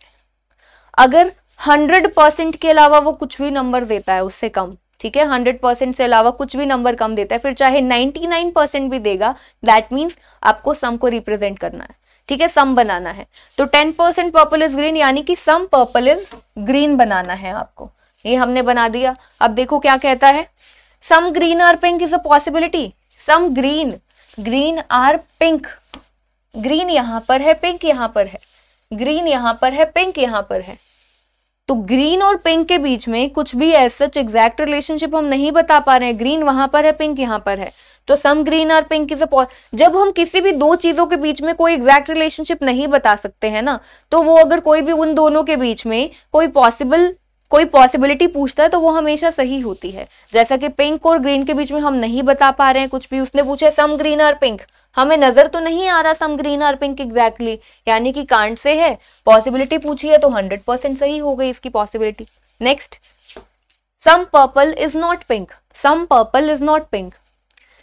अगर हंड्रेड परसेंट के अलावा वो कुछ भी नंबर देता है उससे कम ठीक है हंड्रेड परसेंट से अलावा कुछ भी नंबर कम देता है फिर चाहे नाइनटी नाइन परसेंट भी देगा दैट मीन्स आपको सम को रिप्रेजेंट करना है ठीक है सम बनाना है तो ten percent purple is green यानी कि सम पर्पल इज ग्रीन बनाना है आपको ये हमने बना दिया अब देखो क्या कहता है सम ग्रीन और pink is a possibility some green green are pink green यहां पर है पिंक यहां पर है ग्रीन यहां पर है पिंक यहां पर है तो ग्रीन और पिंक के बीच में कुछ भी ऐसा सच एग्जैक्ट रिलेशनशिप हम नहीं बता पा रहे हैं ग्रीन वहां पर है पिंक यहां पर है तो सम ग्रीन और पिंक इज अ जब हम किसी भी दो चीजों के बीच में कोई एग्जैक्ट रिलेशनशिप नहीं बता सकते हैं ना तो वो अगर कोई भी उन दोनों के बीच में कोई पॉसिबल कोई पॉसिबिलिटी पूछता है तो वो हमेशा सही होती है जैसा कि पिंक और ग्रीन के बीच में हम नहीं बता पा रहे हैं कुछ भी उसने पूछा सम ग्रीन और पिंक हमें नजर तो नहीं आ रहा सम ग्रीन और पिंक एग्जैक्टली यानी कि कांट से है पॉसिबिलिटी पूछी है तो हंड्रेड परसेंट सही हो गई इसकी possibility next some purple is not pink some purple is not pink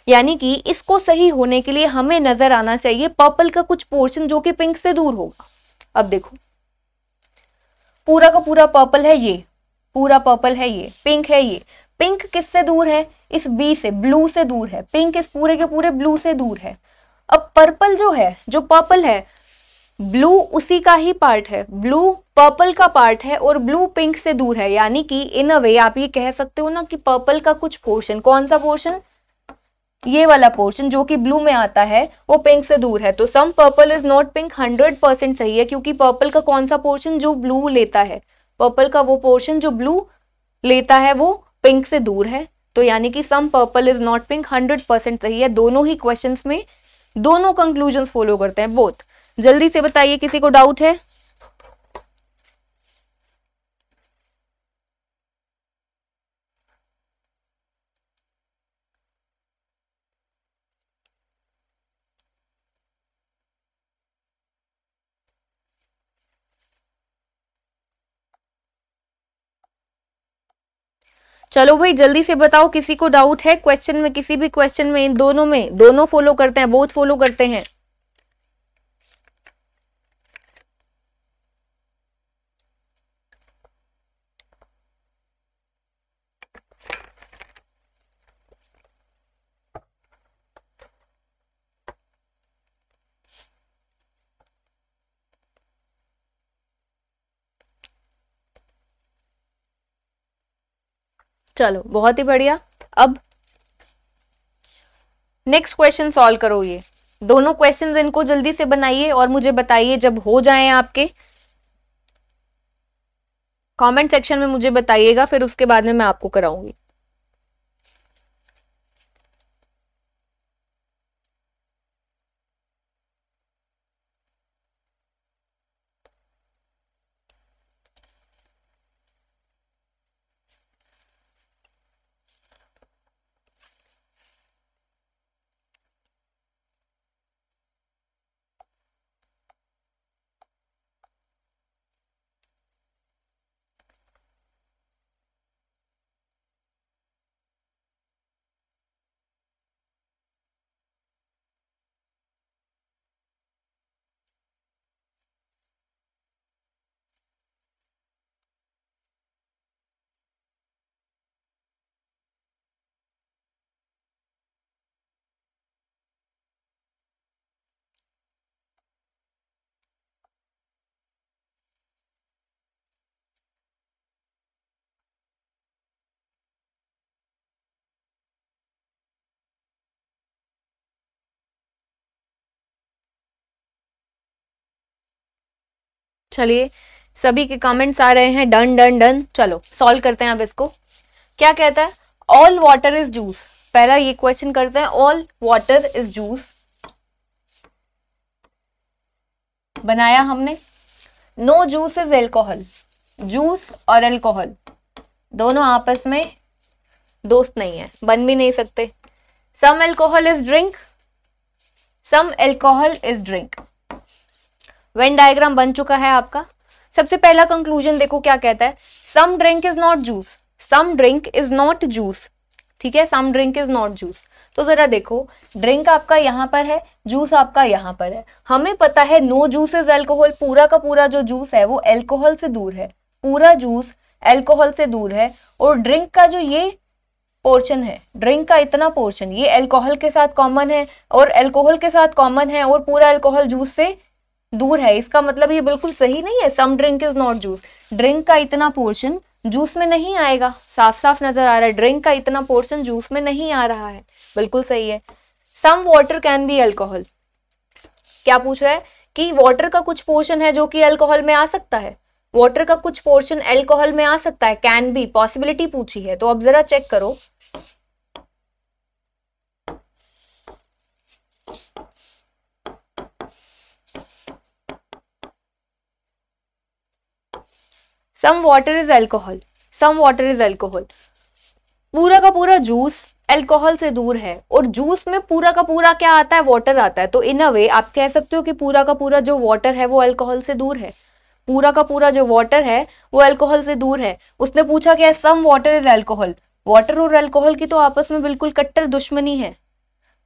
यानी कि इसको सही होने के लिए हमें नजर आना चाहिए पर्पल का कुछ पोर्शन जो कि पिंक से दूर होगा अब देखो पूरा का पूरा पर्पल है ये पूरा पर्पल है ये पिंक है ये पिंक किससे दूर है इस बी से ब्लू से दूर है पिंक इस पूरे के पूरे ब्लू से दूर है अब पर्पल जो है जो पर्पल है ब्लू उसी का ही पार्ट है ब्लू पर्पल का पार्ट है और ब्लू पिंक से दूर है यानी कि इन अ वे आप ये कह सकते हो ना कि पर्पल का कुछ पोर्शन कौन सा पोर्शन ये वाला पोर्शन जो कि ब्लू में आता है वो पिंक से दूर है तो some purple is not pink hundred percent सही है क्योंकि पर्पल का कौन सा पोर्शन जो ब्लू लेता है पर्पल का वो पोर्शन जो ब्लू लेता है वो पिंक से दूर है तो यानी कि some purple is not pink hundred percent सही है दोनों ही क्वेश्चन में दोनों कंक्लूजन फॉलो करते हैं बोथ जल्दी से बताइए किसी को डाउट है चलो भाई जल्दी से बताओ किसी को डाउट है क्वेश्चन में किसी भी क्वेश्चन में इन दोनों में दोनों फॉलो करते हैं बहुत फॉलो करते हैं चलो बहुत ही बढ़िया अब नेक्स्ट क्वेश्चन सॉल्व करो ये दोनों क्वेश्चन इनको जल्दी से बनाइए और मुझे बताइए जब हो जाए आपके कमेंट सेक्शन में मुझे बताइएगा फिर उसके बाद में मैं आपको कराऊंगी चलिए सभी के कमेंट्स आ रहे हैं डन डन डन चलो सॉल्व करते हैं अब इसको क्या कहता है ऑल वाटर इज जूस पहला ये क्वेश्चन करते हैं ऑल वाटर इज जूस बनाया हमने no juice is alcohol juice और एल्कोहल दोनों आपस में दोस्त नहीं है बन भी नहीं सकते some alcohol is drink some alcohol is drink Venn diagram बन चुका है आपका सबसे पहला कंक्लूजन देखो क्या कहता है some drink is not juice some drink is not juice ठीक है some drink is not juice तो जरा देखो ड्रिंक आपका यहाँ पर है जूस आपका यहाँ पर है हमें पता है नो जूस इज एल्कोहल पूरा का पूरा जो जूस है वो एल्कोहल से दूर है पूरा जूस एल्कोहल से दूर है और ड्रिंक का जो ये पोर्शन है ड्रिंक का इतना पोर्शन ये एल्कोहल के साथ कॉमन है और एल्कोहल के साथ कॉमन है और पूरा एल्कोहल जूस से दूर है इसका मतलब ये बिल्कुल सही नहीं है some drink is not juice drink का इतना पोर्शन जूस में नहीं आएगा साफ साफ नजर आ रहा है ड्रिंक का इतना पोर्शन जूस में नहीं आ रहा है बिल्कुल सही है some water can be alcohol क्या पूछ रहा है कि वाटर का कुछ पोर्शन है जो कि एल्कोहल में आ सकता है वाटर का कुछ पोर्शन एल्कोहल में आ सकता है कैन बी पॉसिबिलिटी पूछी है तो अब जरा चेक करो some water is alcohol some water is alcohol पूरा का पूरा जूस एल्कोहल से दूर है और जूस में पूरा का पूरा क्या आता है वाटर आता है तो इन अ वे आप कह सकते हो कि पूरा का पूरा जो वाटर है वो एल्कोहल से दूर है पूरा का पूरा जो वाटर है वो एल्कोहल से दूर है उसने पूछा क्या some water is alcohol water और एल्कोहल की तो आपस में बिल्कुल कट्टर दुश्मनी है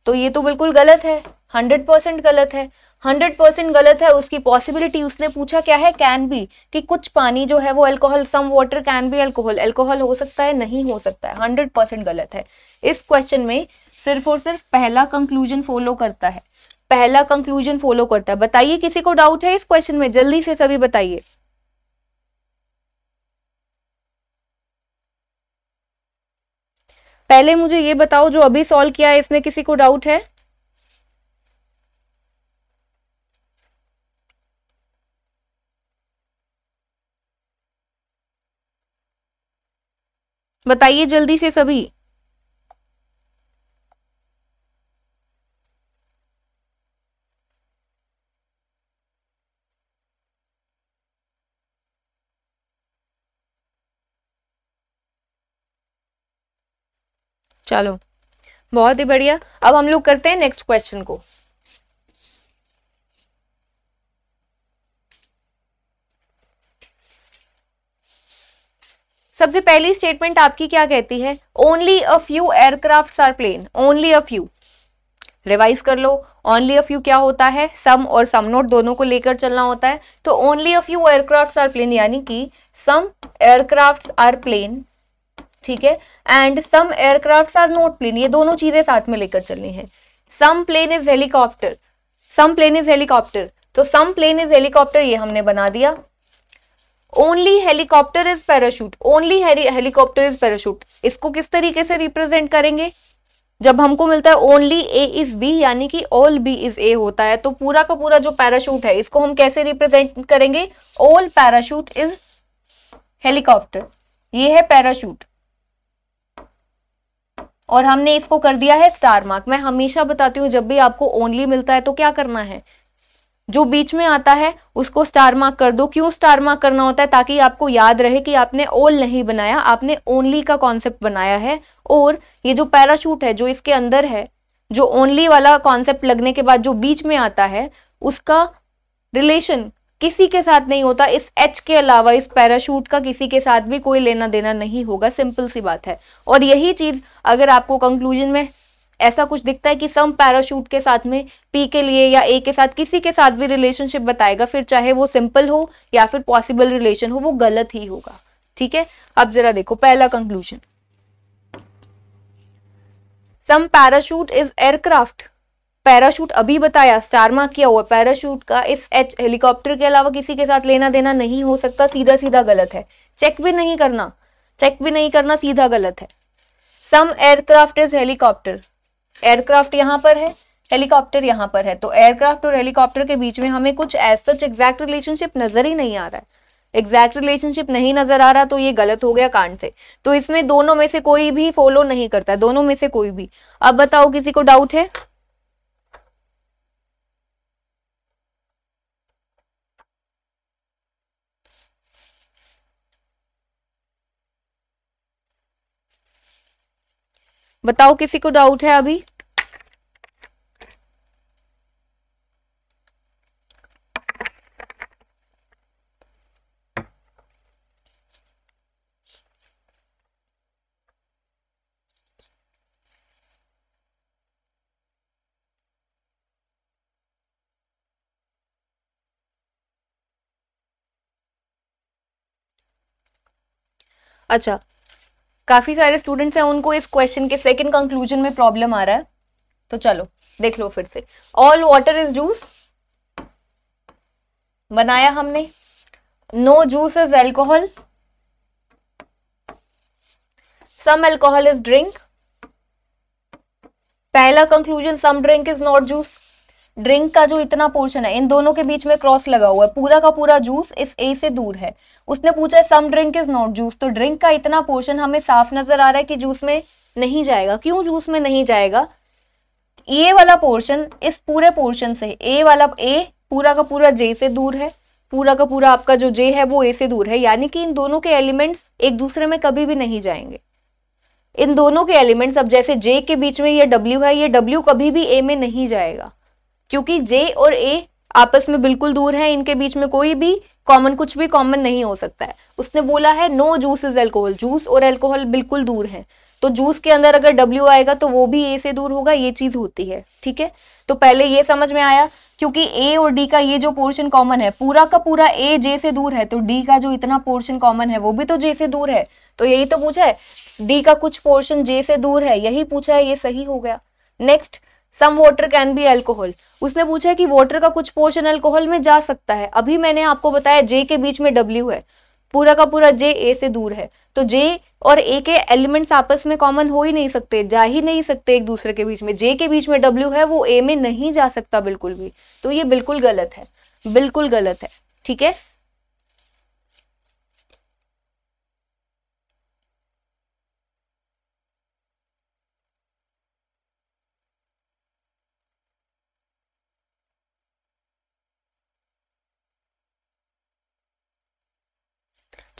तो ये तो बिल्कुल गलत है हंड्रेड परसेंट गलत है हंड्रेड परसेंट गलत है उसकी पॉसिबिलिटी उसने पूछा क्या है कैन बी कि कुछ पानी जो है वो alcohol some water can be alcohol alcohol हो सकता है नहीं हो सकता है हंड्रेड परसेंट गलत है इस क्वेश्चन में सिर्फ और सिर्फ पहला कंक्लूजन फॉलो करता है पहला कंक्लूजन फॉलो करता है बताइए किसी को डाउट है इस क्वेश्चन में जल्दी से सभी बताइए पहले मुझे ये बताओ जो अभी सॉल्व किया है इसमें किसी को डाउट है बताइए जल्दी से सभी चलो बहुत ही बढ़िया अब हम लोग करते हैं नेक्स्ट क्वेश्चन को सबसे पहली स्टेटमेंट आपकी क्या कहती है only a few aircraft are plane only a few revise कर लो ओनली अ फ्यू क्या होता है सम और सम नोट दोनों को लेकर चलना होता है तो only a few aircraft are plane यानी कि सम एयरक्राफ्ट आर प्लेन ठीक है and some aircraft are not plane ये दोनों चीजें साथ में लेकर चलनी है some plane is helicopter some plane is helicopter तो सम प्लेन इज हेलीकॉप्टर ये हमने बना दिया only helicopter is parachute only helicopter is parachute इसको किस तरीके से रिप्रेजेंट करेंगे जब हमको मिलता है ओनली ए इज बी यानी कि ऑल बी इज ए होता है तो पूरा का पूरा जो पैराशूट है इसको हम कैसे रिप्रेजेंट करेंगे ऑल पैराशूट इज हेलीकॉप्टर ये है पैराशूट और हमने इसको कर दिया है स्टार मार्क मैं हमेशा बताती हूँ जब भी आपको ओनली मिलता है तो क्या करना है जो बीच में आता है उसको स्टार मार्क कर दो क्यों स्टार मार्क करना होता है ताकि आपको याद रहे कि आपने ओल नहीं बनाया आपने ओनली का कॉन्सेप्ट बनाया है और ये जो पैराशूट है जो इसके अंदर है जो ओनली वाला कॉन्सेप्ट लगने के बाद जो बीच में आता है उसका रिलेशन किसी के साथ नहीं होता इस एच के अलावा इस पैराशूट का किसी के साथ भी कोई लेना देना नहीं होगा सिंपल सी बात है और यही चीज़ अगर आपको कंक्लूजन में ऐसा कुछ दिखता है कि सम पैराशूट के साथ में पी के लिए या ए के साथ किसी के साथ भी रिलेशनशिप बताएगा फिर चाहे वो सिंपल हो या फिर पॉसिबल रिलेशन हो वो गलत ही होगा ठीक है अब जरा देखो पहला conclusion some parachute is aircraft parachute अभी बताया स्टार मार्क किया हुआ पैराशूट का इस एच हेलीकॉप्टर के अलावा किसी के साथ लेना देना नहीं हो सकता सीधा सीधा गलत है चेक भी नहीं करना चेक भी नहीं करना सीधा गलत है some aircraft is helicopter aircraft यहाँ पर है हेलीकॉप्टर यहाँ पर है तो एयरक्राफ्ट और हेलीकॉप्टर के बीच में हमें कुछ एज सच एग्जैक्ट रिलेशनशिप नजर ही नहीं आ रहा है एग्जैक्ट रिलेशनशिप नहीं नजर आ रहा तो ये गलत हो गया कांड से तो इसमें दोनों में से कोई भी फॉलो नहीं करता दोनों में से कोई भी अब बताओ किसी को डाउट है बताओ किसी को डाउट है अभी अच्छा काफ़ी सारे स्टूडेंट्स हैं उनको इस क्वेश्चन के सेकेंड कंक्लूजन में प्रॉब्लम आ रहा है तो चलो देख लो फिर से ऑल वाटर इज जूस बनाया हमने no juice is alcohol some alcohol is drink पहला conclusion some drink is not juice drink का जो इतना पोर्शन है इन दोनों के बीच में क्रॉस लगा हुआ है पूरा का पूरा जूस इस ए से दूर है उसने पूछा है some drink is not juice तो ड्रिंक का इतना पोर्शन हमें साफ नजर आ रहा है कि जूस में नहीं जाएगा क्यों जूस में नहीं जाएगा ये वाला पोर्शन इस पूरे पोर्शन से ए वाला ए पूरा का पूरा जे से दूर है पूरा का पूरा आपका जो जे है वो ए से दूर है यानी कि इन दोनों के एलिमेंट्स एक दूसरे में कभी भी नहीं जाएंगे इन दोनों के एलिमेंट्स अब जैसे जे के बीच में ये डब्ल्यू है ये डब्ल्यू कभी भी ए में नहीं जाएगा क्योंकि जे और ए आपस में बिल्कुल दूर है इनके बीच में कोई भी कॉमन कुछ भी कॉमन नहीं हो सकता है उसने बोला है no juice is alcohol juice और एल्कोहल बिल्कुल दूर है तो जूस के अंदर अगर डब्ल्यू आएगा तो वो भी ए से दूर होगा ये चीज होती है ठीक है तो पहले ये समझ में आया क्योंकि ए और डी का ये जो पोर्शन कॉमन है पूरा का पूरा ए जे से दूर है तो डी का जो इतना पोर्शन कॉमन है वो भी तो जे से दूर है तो यही तो पूछा है डी का कुछ पोर्शन जे से दूर है यही पूछा है ये सही हो गया next some water can be alcohol उसने पूछा कि वाटर का कुछ पोर्शन एल्कोहल में जा सकता है अभी मैंने आपको बताया जे के बीच में डब्ल्यू है पूरा का पूरा जे ए से दूर है तो जे और ए के एलिमेंट्स आपस में कॉमन हो ही नहीं सकते जा ही नहीं सकते एक दूसरे के बीच में जे के बीच में डब्ल्यू है वो ए में नहीं जा सकता बिल्कुल भी तो ये बिल्कुल गलत है बिल्कुल गलत है ठीक है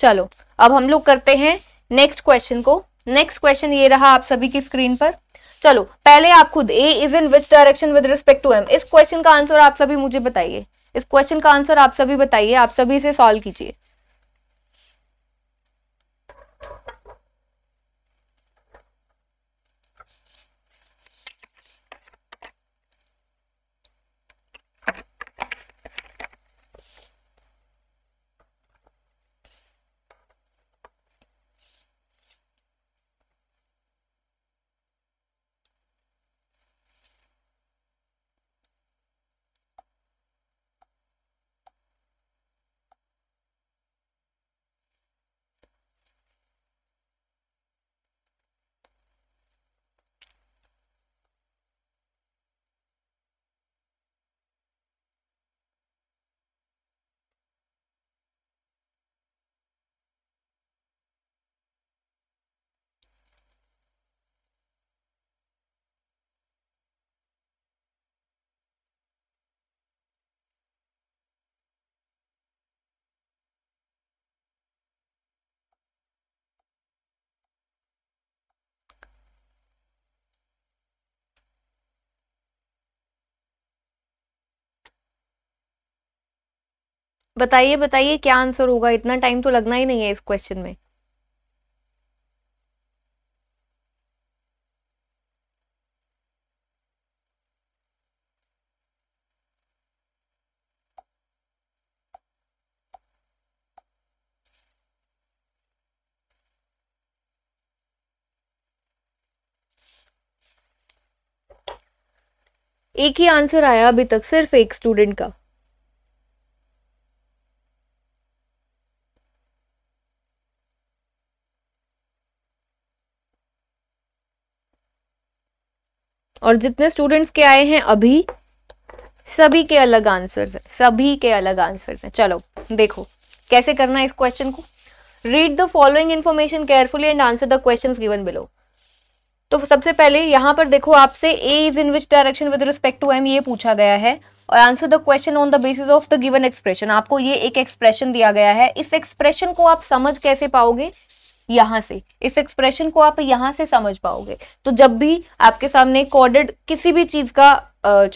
चलो अब हम लोग करते हैं नेक्स्ट क्वेश्चन को नेक्स्ट क्वेश्चन ये रहा आप सभी की स्क्रीन पर चलो पहले आप खुद A is in which direction with respect to M इस क्वेश्चन का आंसर आप सभी मुझे बताइए इस क्वेश्चन का आंसर आप सभी बताइए आप सभी इसे सॉल्व कीजिए बताइए बताइए क्या आंसर होगा इतना टाइम तो लगना ही नहीं है इस क्वेश्चन में एक ही आंसर आया अभी तक सिर्फ एक स्टूडेंट का और जितने स्टूडेंट्स के आए हैं अभी सभी के अलग आंसर्स हैं सभी के अलग आंसर्स हैं चलो देखो कैसे करना है इस क्वेश्चन को read the following information carefully and answer the question given below तो सबसे पहले यहाँ पर देखो आपसे A is in which direction with respect to M ये पूछा गया है और answer the question on the basis of the given expression आपको ये एक एक्सप्रेशन दिया गया है इस एक्सप्रेशन को आप समझ कैसे पाओगे यहाँ से इस एक्सप्रेशन को आप यहाँ से समझ पाओगे तो जब भी आपके सामने कॉर्डेड किसी भी चीज का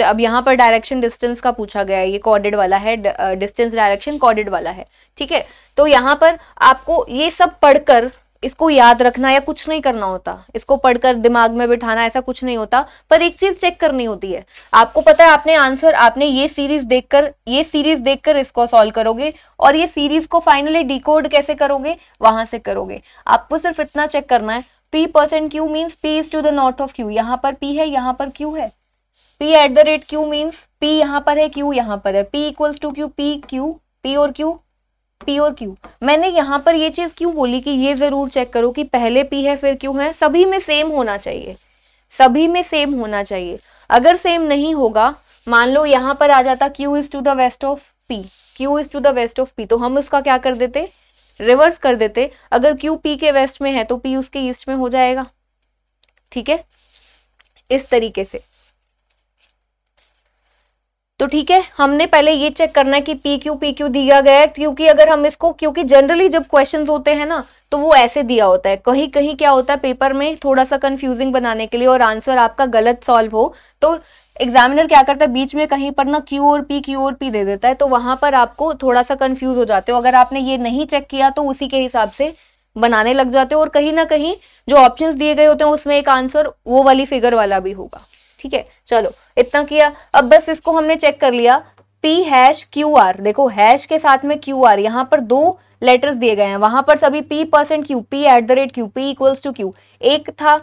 अब यहाँ पर डायरेक्शन डिस्टेंस का पूछा गया है ये कॉर्डेड वाला है डिस्टेंस डायरेक्शन कॉर्डेड वाला है ठीक है तो यहाँ पर आपको ये सब पढ़कर इसको याद रखना या कुछ नहीं करना होता इसको पढ़कर दिमाग में बिठाना ऐसा कुछ नहीं होता पर एक चीज चेक करनी होती है आपको पता है आपने आंसर आपने ये सीरीज देखकर ये सीरीज देखकर इसको सॉल्व करोगे और ये सीरीज को फाइनली डिकोड कैसे करोगे वहां से करोगे आपको सिर्फ इतना चेक करना है P percent Q means P is to the north of Q यहाँ पर पी है यहाँ पर क्यू है P at the rate Q means P यहाँ पर है क्यू यहाँ पर है P equals to Q P Q P और क्यू P और Q मैंने यहाँ पर ये चीज़ क्यों बोली कि ये ज़रूर चेक करो कि पहले P है फिर Q है सभी में सेम होना चाहिए सभी में सेम होना चाहिए अगर सेम नहीं होगा मान लो यहाँ पर आ जाता Q is to the west of P Q is to the west of P तो हम उसका क्या कर देते रिवर्स कर देते अगर Q P के वेस्ट में है तो P उसके ईस्ट में हो जाएगा ठीक है इस तरीके से तो ठीक है हमने पहले ये चेक करना है कि पी क्यू पी क्यू दिया गया है क्योंकि अगर हम इसको क्योंकि जनरली जब क्वेश्चन होते हैं ना तो वो ऐसे दिया होता है कहीं कहीं क्या होता है पेपर में थोड़ा सा कंफ्यूजिंग बनाने के लिए और आंसर आपका गलत सॉल्व हो तो एग्जामिनर क्या करता है बीच में कहीं पर ना क्यू और पी क्यू और पी दे देता है तो वहां पर आपको थोड़ा सा कंफ्यूज हो जाते हो अगर आपने ये नहीं चेक किया तो उसी के हिसाब से बनाने लग जाते हो और कहीं ना कहीं जो ऑप्शंस दिए गए होते हैं उसमें एक आंसर वो वाली फिगर वाला भी होगा ठीक है चलो इतना किया अब बस इसको हमने चेक कर लिया पी हैश क्यू आर देखो हैश के साथ में क्यू आर यहाँ पर दो लेटर्स दिए गए हैं वहां पर सभी P percent Q P at the rate Q P equals to Q एक था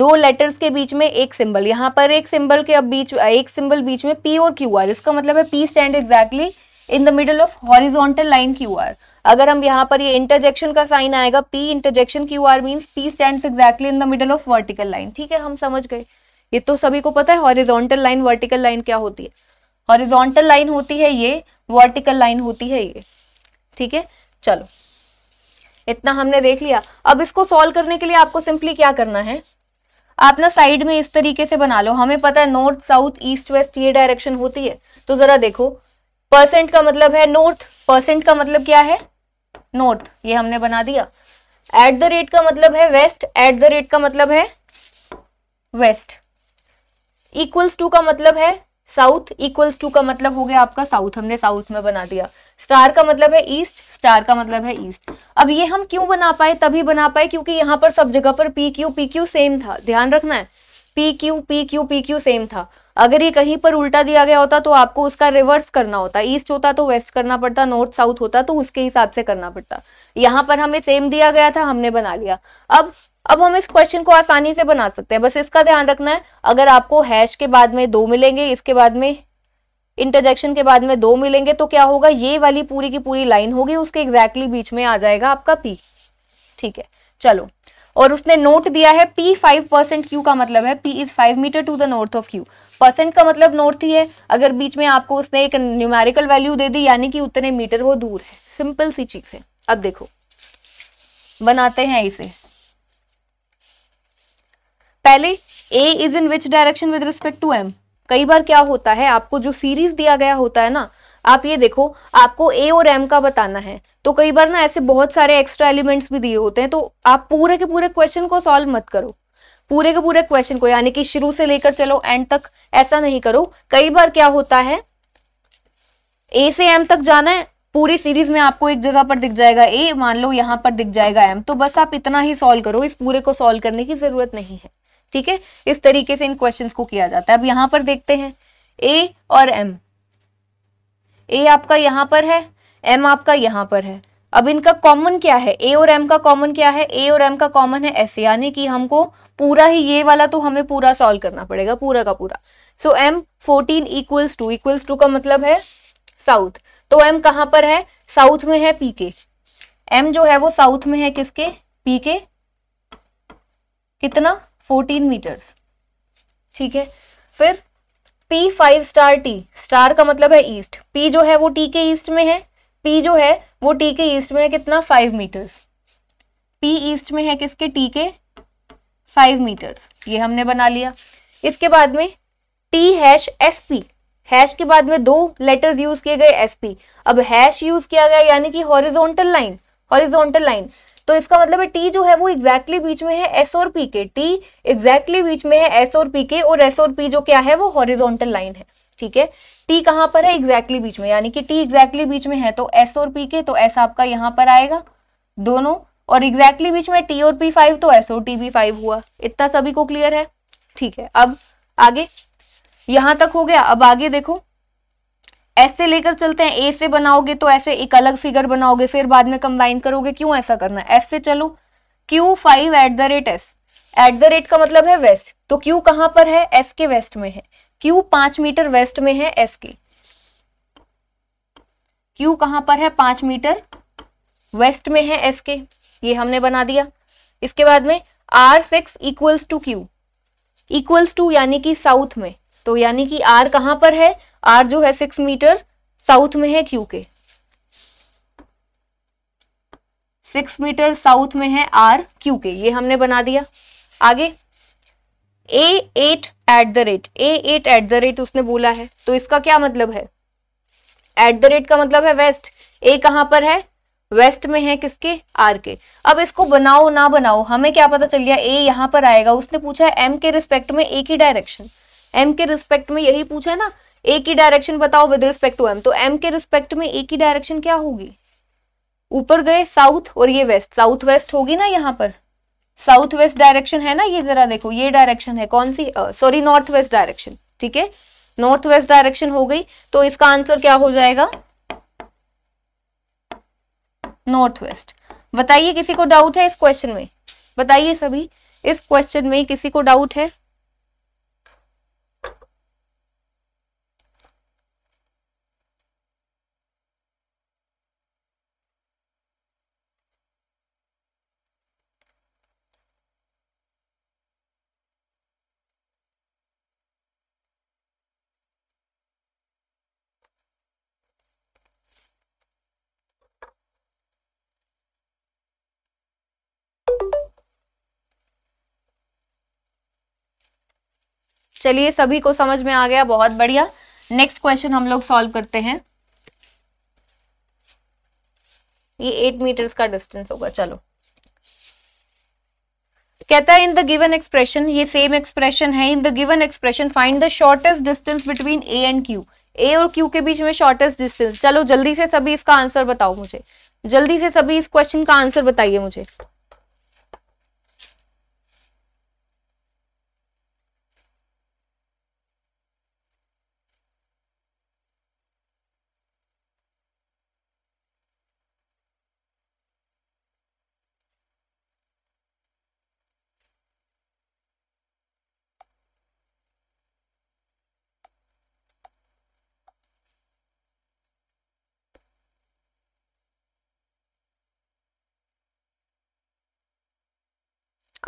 दो लेटर्स के बीच में एक सिंबल यहाँ पर एक सिंबल के अब बीच एक सिंबल बीच में पी और क्यू आर इसका मतलब है P stand exactly in the middle of horizontal line Q R अगर हम यहाँ पर ये इंटरजेक्शन का साइन आएगा P interjection Q R means P stand exactly in the middle of vertical line ठीक है हम समझ गए ये तो सभी को पता है हॉरिजोंटल लाइन वर्टिकल लाइन क्या होती है हॉरिजोंटल लाइन होती है ये वर्टिकल लाइन होती है ये ठीक है चलो इतना हमने देख लिया अब इसको सॉल्व करने के लिए आपको सिंपली क्या करना है आप ना साइड में इस तरीके से बना लो हमें पता है नॉर्थ साउथ ईस्ट वेस्ट ये डायरेक्शन होती है तो जरा देखो परसेंट का मतलब है नॉर्थ परसेंट का मतलब क्या है नॉर्थ ये हमने बना दिया एट द रेट का मतलब है वेस्ट एट द रेट का मतलब है वेस्ट इक्वल्स टू का मतलब है साउथ इक्वल्स टू का मतलब हो गया आपका साउथ हमने साउथ में बना दिया स्टार का मतलब है ईस्ट स्टार का मतलब है ईस्ट अब ये हम क्यों बना पाए तभी बना पाए क्योंकि यहाँ पर सब जगह पर P Q P Q same था ध्यान रखना है P Q P Q P Q same था अगर ये कहीं पर उल्टा दिया गया होता तो आपको उसका रिवर्स करना होता ईस्ट होता तो वेस्ट करना पड़ता नॉर्थ साउथ होता तो उसके हिसाब से करना पड़ता यहाँ पर हमें सेम दिया गया था हमने बना लिया अब अब हम इस क्वेश्चन को आसानी से बना सकते हैं बस इसका ध्यान रखना है अगर आपको हैश के बाद में दो मिलेंगे इसके बाद में इंटरजेक्शन के बाद में दो मिलेंगे तो क्या होगा ये वाली पूरी की पूरी लाइन होगी उसके एग्जैक्टली exactly बीच में आ जाएगा आपका पी ठीक है चलो और उसने नोट दिया है पी फाइव परसेंट क्यू का मतलब है P is five meter to the north of Q percent का मतलब नॉर्थ ही है अगर बीच में आपको उसने एक न्यूमेरिकल वैल्यू दे दी यानी कि उतने मीटर वो दूर है सिंपल सी चीज है अब देखो बनाते हैं इसे पहले A is in which direction with respect to M कई बार क्या होता है आपको जो सीरीज दिया गया होता है ना आप ये देखो आपको ए और एम का बताना है तो कई बार ना ऐसे बहुत सारे एक्स्ट्रा एलिमेंट्स भी दिए होते हैं तो आप पूरे के पूरे क्वेश्चन को सॉल्व मत करो पूरे के पूरे क्वेश्चन को यानी कि शुरू से लेकर चलो एंड तक ऐसा नहीं करो कई बार क्या होता है ए से एम तक जाना है पूरी सीरीज में आपको एक जगह पर दिख जाएगा ए मान लो यहाँ पर दिख जाएगा एम तो बस आप इतना ही सॉल्व करो इस पूरे को सॉल्व करने की जरूरत नहीं है ठीक है इस तरीके से इन क्वेश्चंस को किया जाता है अब यहां पर देखते हैं ए और एम ए आपका यहां पर है एम आपका यहां पर है अब इनका कॉमन क्या है ए और एम का कॉमन क्या है ए और एम का कॉमन है ऐसे यानी कि हमको पूरा ही ये वाला तो हमें पूरा सॉल्व करना पड़ेगा पूरा का पूरा so M fourteen equals to equals to का मतलब है साउथ तो एम कहां पर है साउथ में है पी के एम जो है वो साउथ में है किसके पी के कितना फोर्टीन मीटर्स ठीक है फिर P five star T star का मतलब है ईस्ट P जो है वो T के ईस्ट में है पी जो है वो टी के ईस्ट में है कितना फाइव मीटर्स P ईस्ट में है किसके T के फाइव मीटर्स ये हमने बना लिया इसके बाद में T hash S P hash के बाद में दो लेटर्स यूज किए गए एस पी अब हैश यूज किया गया यानी कि हॉरिजोंटल लाइन हॉरिजोंटल लाइन तो इसका मतलब है टी जो है वो एग्जैक्टली exactly बीच में है एस और पी के टी एग्जैक्टली बीच में है एस और पी के और एस और पी जो क्या है वो हॉरिजोंटल लाइन है ठीक है टी कहां पर है एग्जैक्टली exactly बीच में यानी कि टी एग्जैक्टली बीच में है तो एस और पी के तो एस आपका यहां पर आएगा दोनों और एग्जैक्टली exactly बीच में टी और पी फाइव तो एस और टी भी फाइव हुआ इतना सभी को क्लियर है ठीक है अब आगे यहां तक हो गया अब आगे देखो ऐसे लेकर चलते हैं ए से बनाओगे तो ऐसे एक अलग फिगर बनाओगे फिर बाद में कंबाइन करोगे क्यों ऐसा करना है एस से चलो Q five at the rate S at the rate का मतलब है वेस्ट तो क्यू कहां पर है एस के वेस्ट में है क्यू पांच मीटर वेस्ट में है एस के क्यू कहां पर है पांच मीटर वेस्ट में है एस के ये हमने बना दिया इसके बाद में R six equals to Q equals to यानी कि साउथ में तो यानी कि आर कहां पर है आर जो है सिक्स मीटर साउथ में है क्यू के सिक्स मीटर साउथ में है आर क्यू के ये हमने बना दिया आगे A at at the rate A at at the rate उसने बोला है तो इसका क्या मतलब है एट द रेट का मतलब है वेस्ट ए कहां पर है वेस्ट में है किसके आर के अब इसको बनाओ ना बनाओ हमें क्या पता चल गया ए यहां पर आएगा उसने पूछा एम के रिस्पेक्ट में ए की डायरेक्शन एम के रिस्पेक्ट में यही पूछा है ना ए की डायरेक्शन बताओ विद रिस्पेक्ट टू एम तो एम के रिस्पेक्ट में ए की डायरेक्शन क्या होगी ऊपर गए साउथ और ये वेस्ट साउथ वेस्ट होगी ना यहाँ पर साउथ वेस्ट डायरेक्शन है ना ये जरा देखो ये डायरेक्शन है कौन सी सॉरी नॉर्थ वेस्ट डायरेक्शन ठीक है नॉर्थ वेस्ट डायरेक्शन हो गई तो इसका आंसर क्या हो जाएगा नॉर्थ वेस्ट बताइए किसी को डाउट है इस क्वेश्चन में बताइए सभी इस क्वेश्चन में किसी को डाउट है चलिए सभी को समझ में आ गया बहुत बढ़िया नेक्स्ट क्वेश्चन हम लोग सॉल्व करते हैं ये एट मीटर्स का डिस्टेंस होगा चलो कहता है इन द गिवन एक्सप्रेशन ये सेम एक्सप्रेशन है in the given expression find the shortest distance between A and Q A और क्यू के बीच में शॉर्टेस्ट डिस्टेंस चलो जल्दी से सभी इसका आंसर बताओ मुझे जल्दी से सभी इस क्वेश्चन का आंसर बताइए मुझे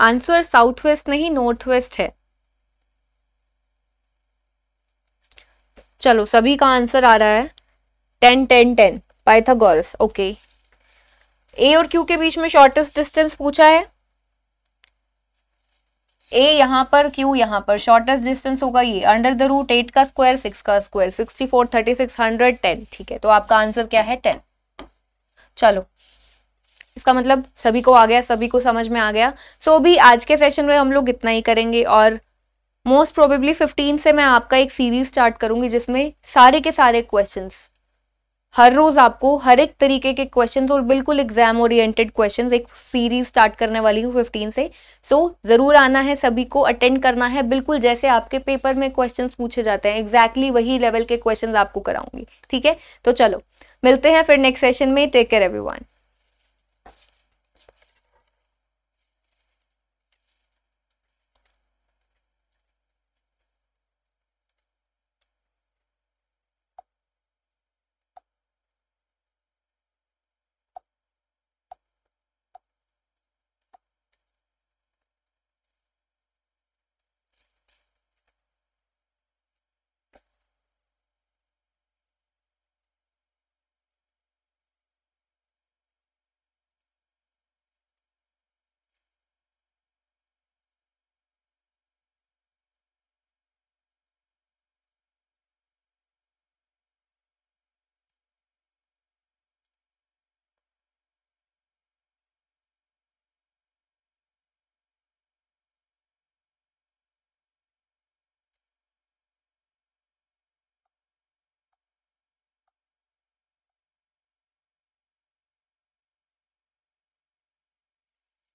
आंसर साउथ वेस्ट नहीं नॉर्थ वेस्ट है चलो सभी का आंसर आ रहा है ten ten ten Pythagoras okay A और क्यू के बीच में शॉर्टेस्ट डिस्टेंस पूछा है ए यहां पर क्यू यहां पर शॉर्टेस्ट डिस्टेंस होगा ये अंडर द रूट एट का स्क्वायर सिक्स का square sixty four thirty six hundred ten ठीक है तो आपका आंसर क्या है टेन चलो इसका मतलब सभी को आ गया सभी को समझ में आ गया सो so, भी आज के सेशन में हम लोग इतना ही करेंगे और मोस्ट प्रोबेबली फिफ्टीन से मैं आपका एक सीरीज स्टार्ट करूंगी जिसमें सारे के सारे क्वेश्चन हर रोज आपको हर एक तरीके के क्वेश्चन और बिल्कुल एग्जाम ओरिएंटेड क्वेश्चन एक सीरीज स्टार्ट करने वाली हूँ फिफ्टीन से सो so, जरूर आना है सभी को अटेंड करना है बिल्कुल जैसे आपके पेपर में क्वेश्चन पूछे जाते हैं एग्जैक्टली exactly वही लेवल के क्वेश्चन आपको कराऊंगी ठीक है तो चलो मिलते हैं फिर नेक्स्ट सेशन में टेक केयर एवरी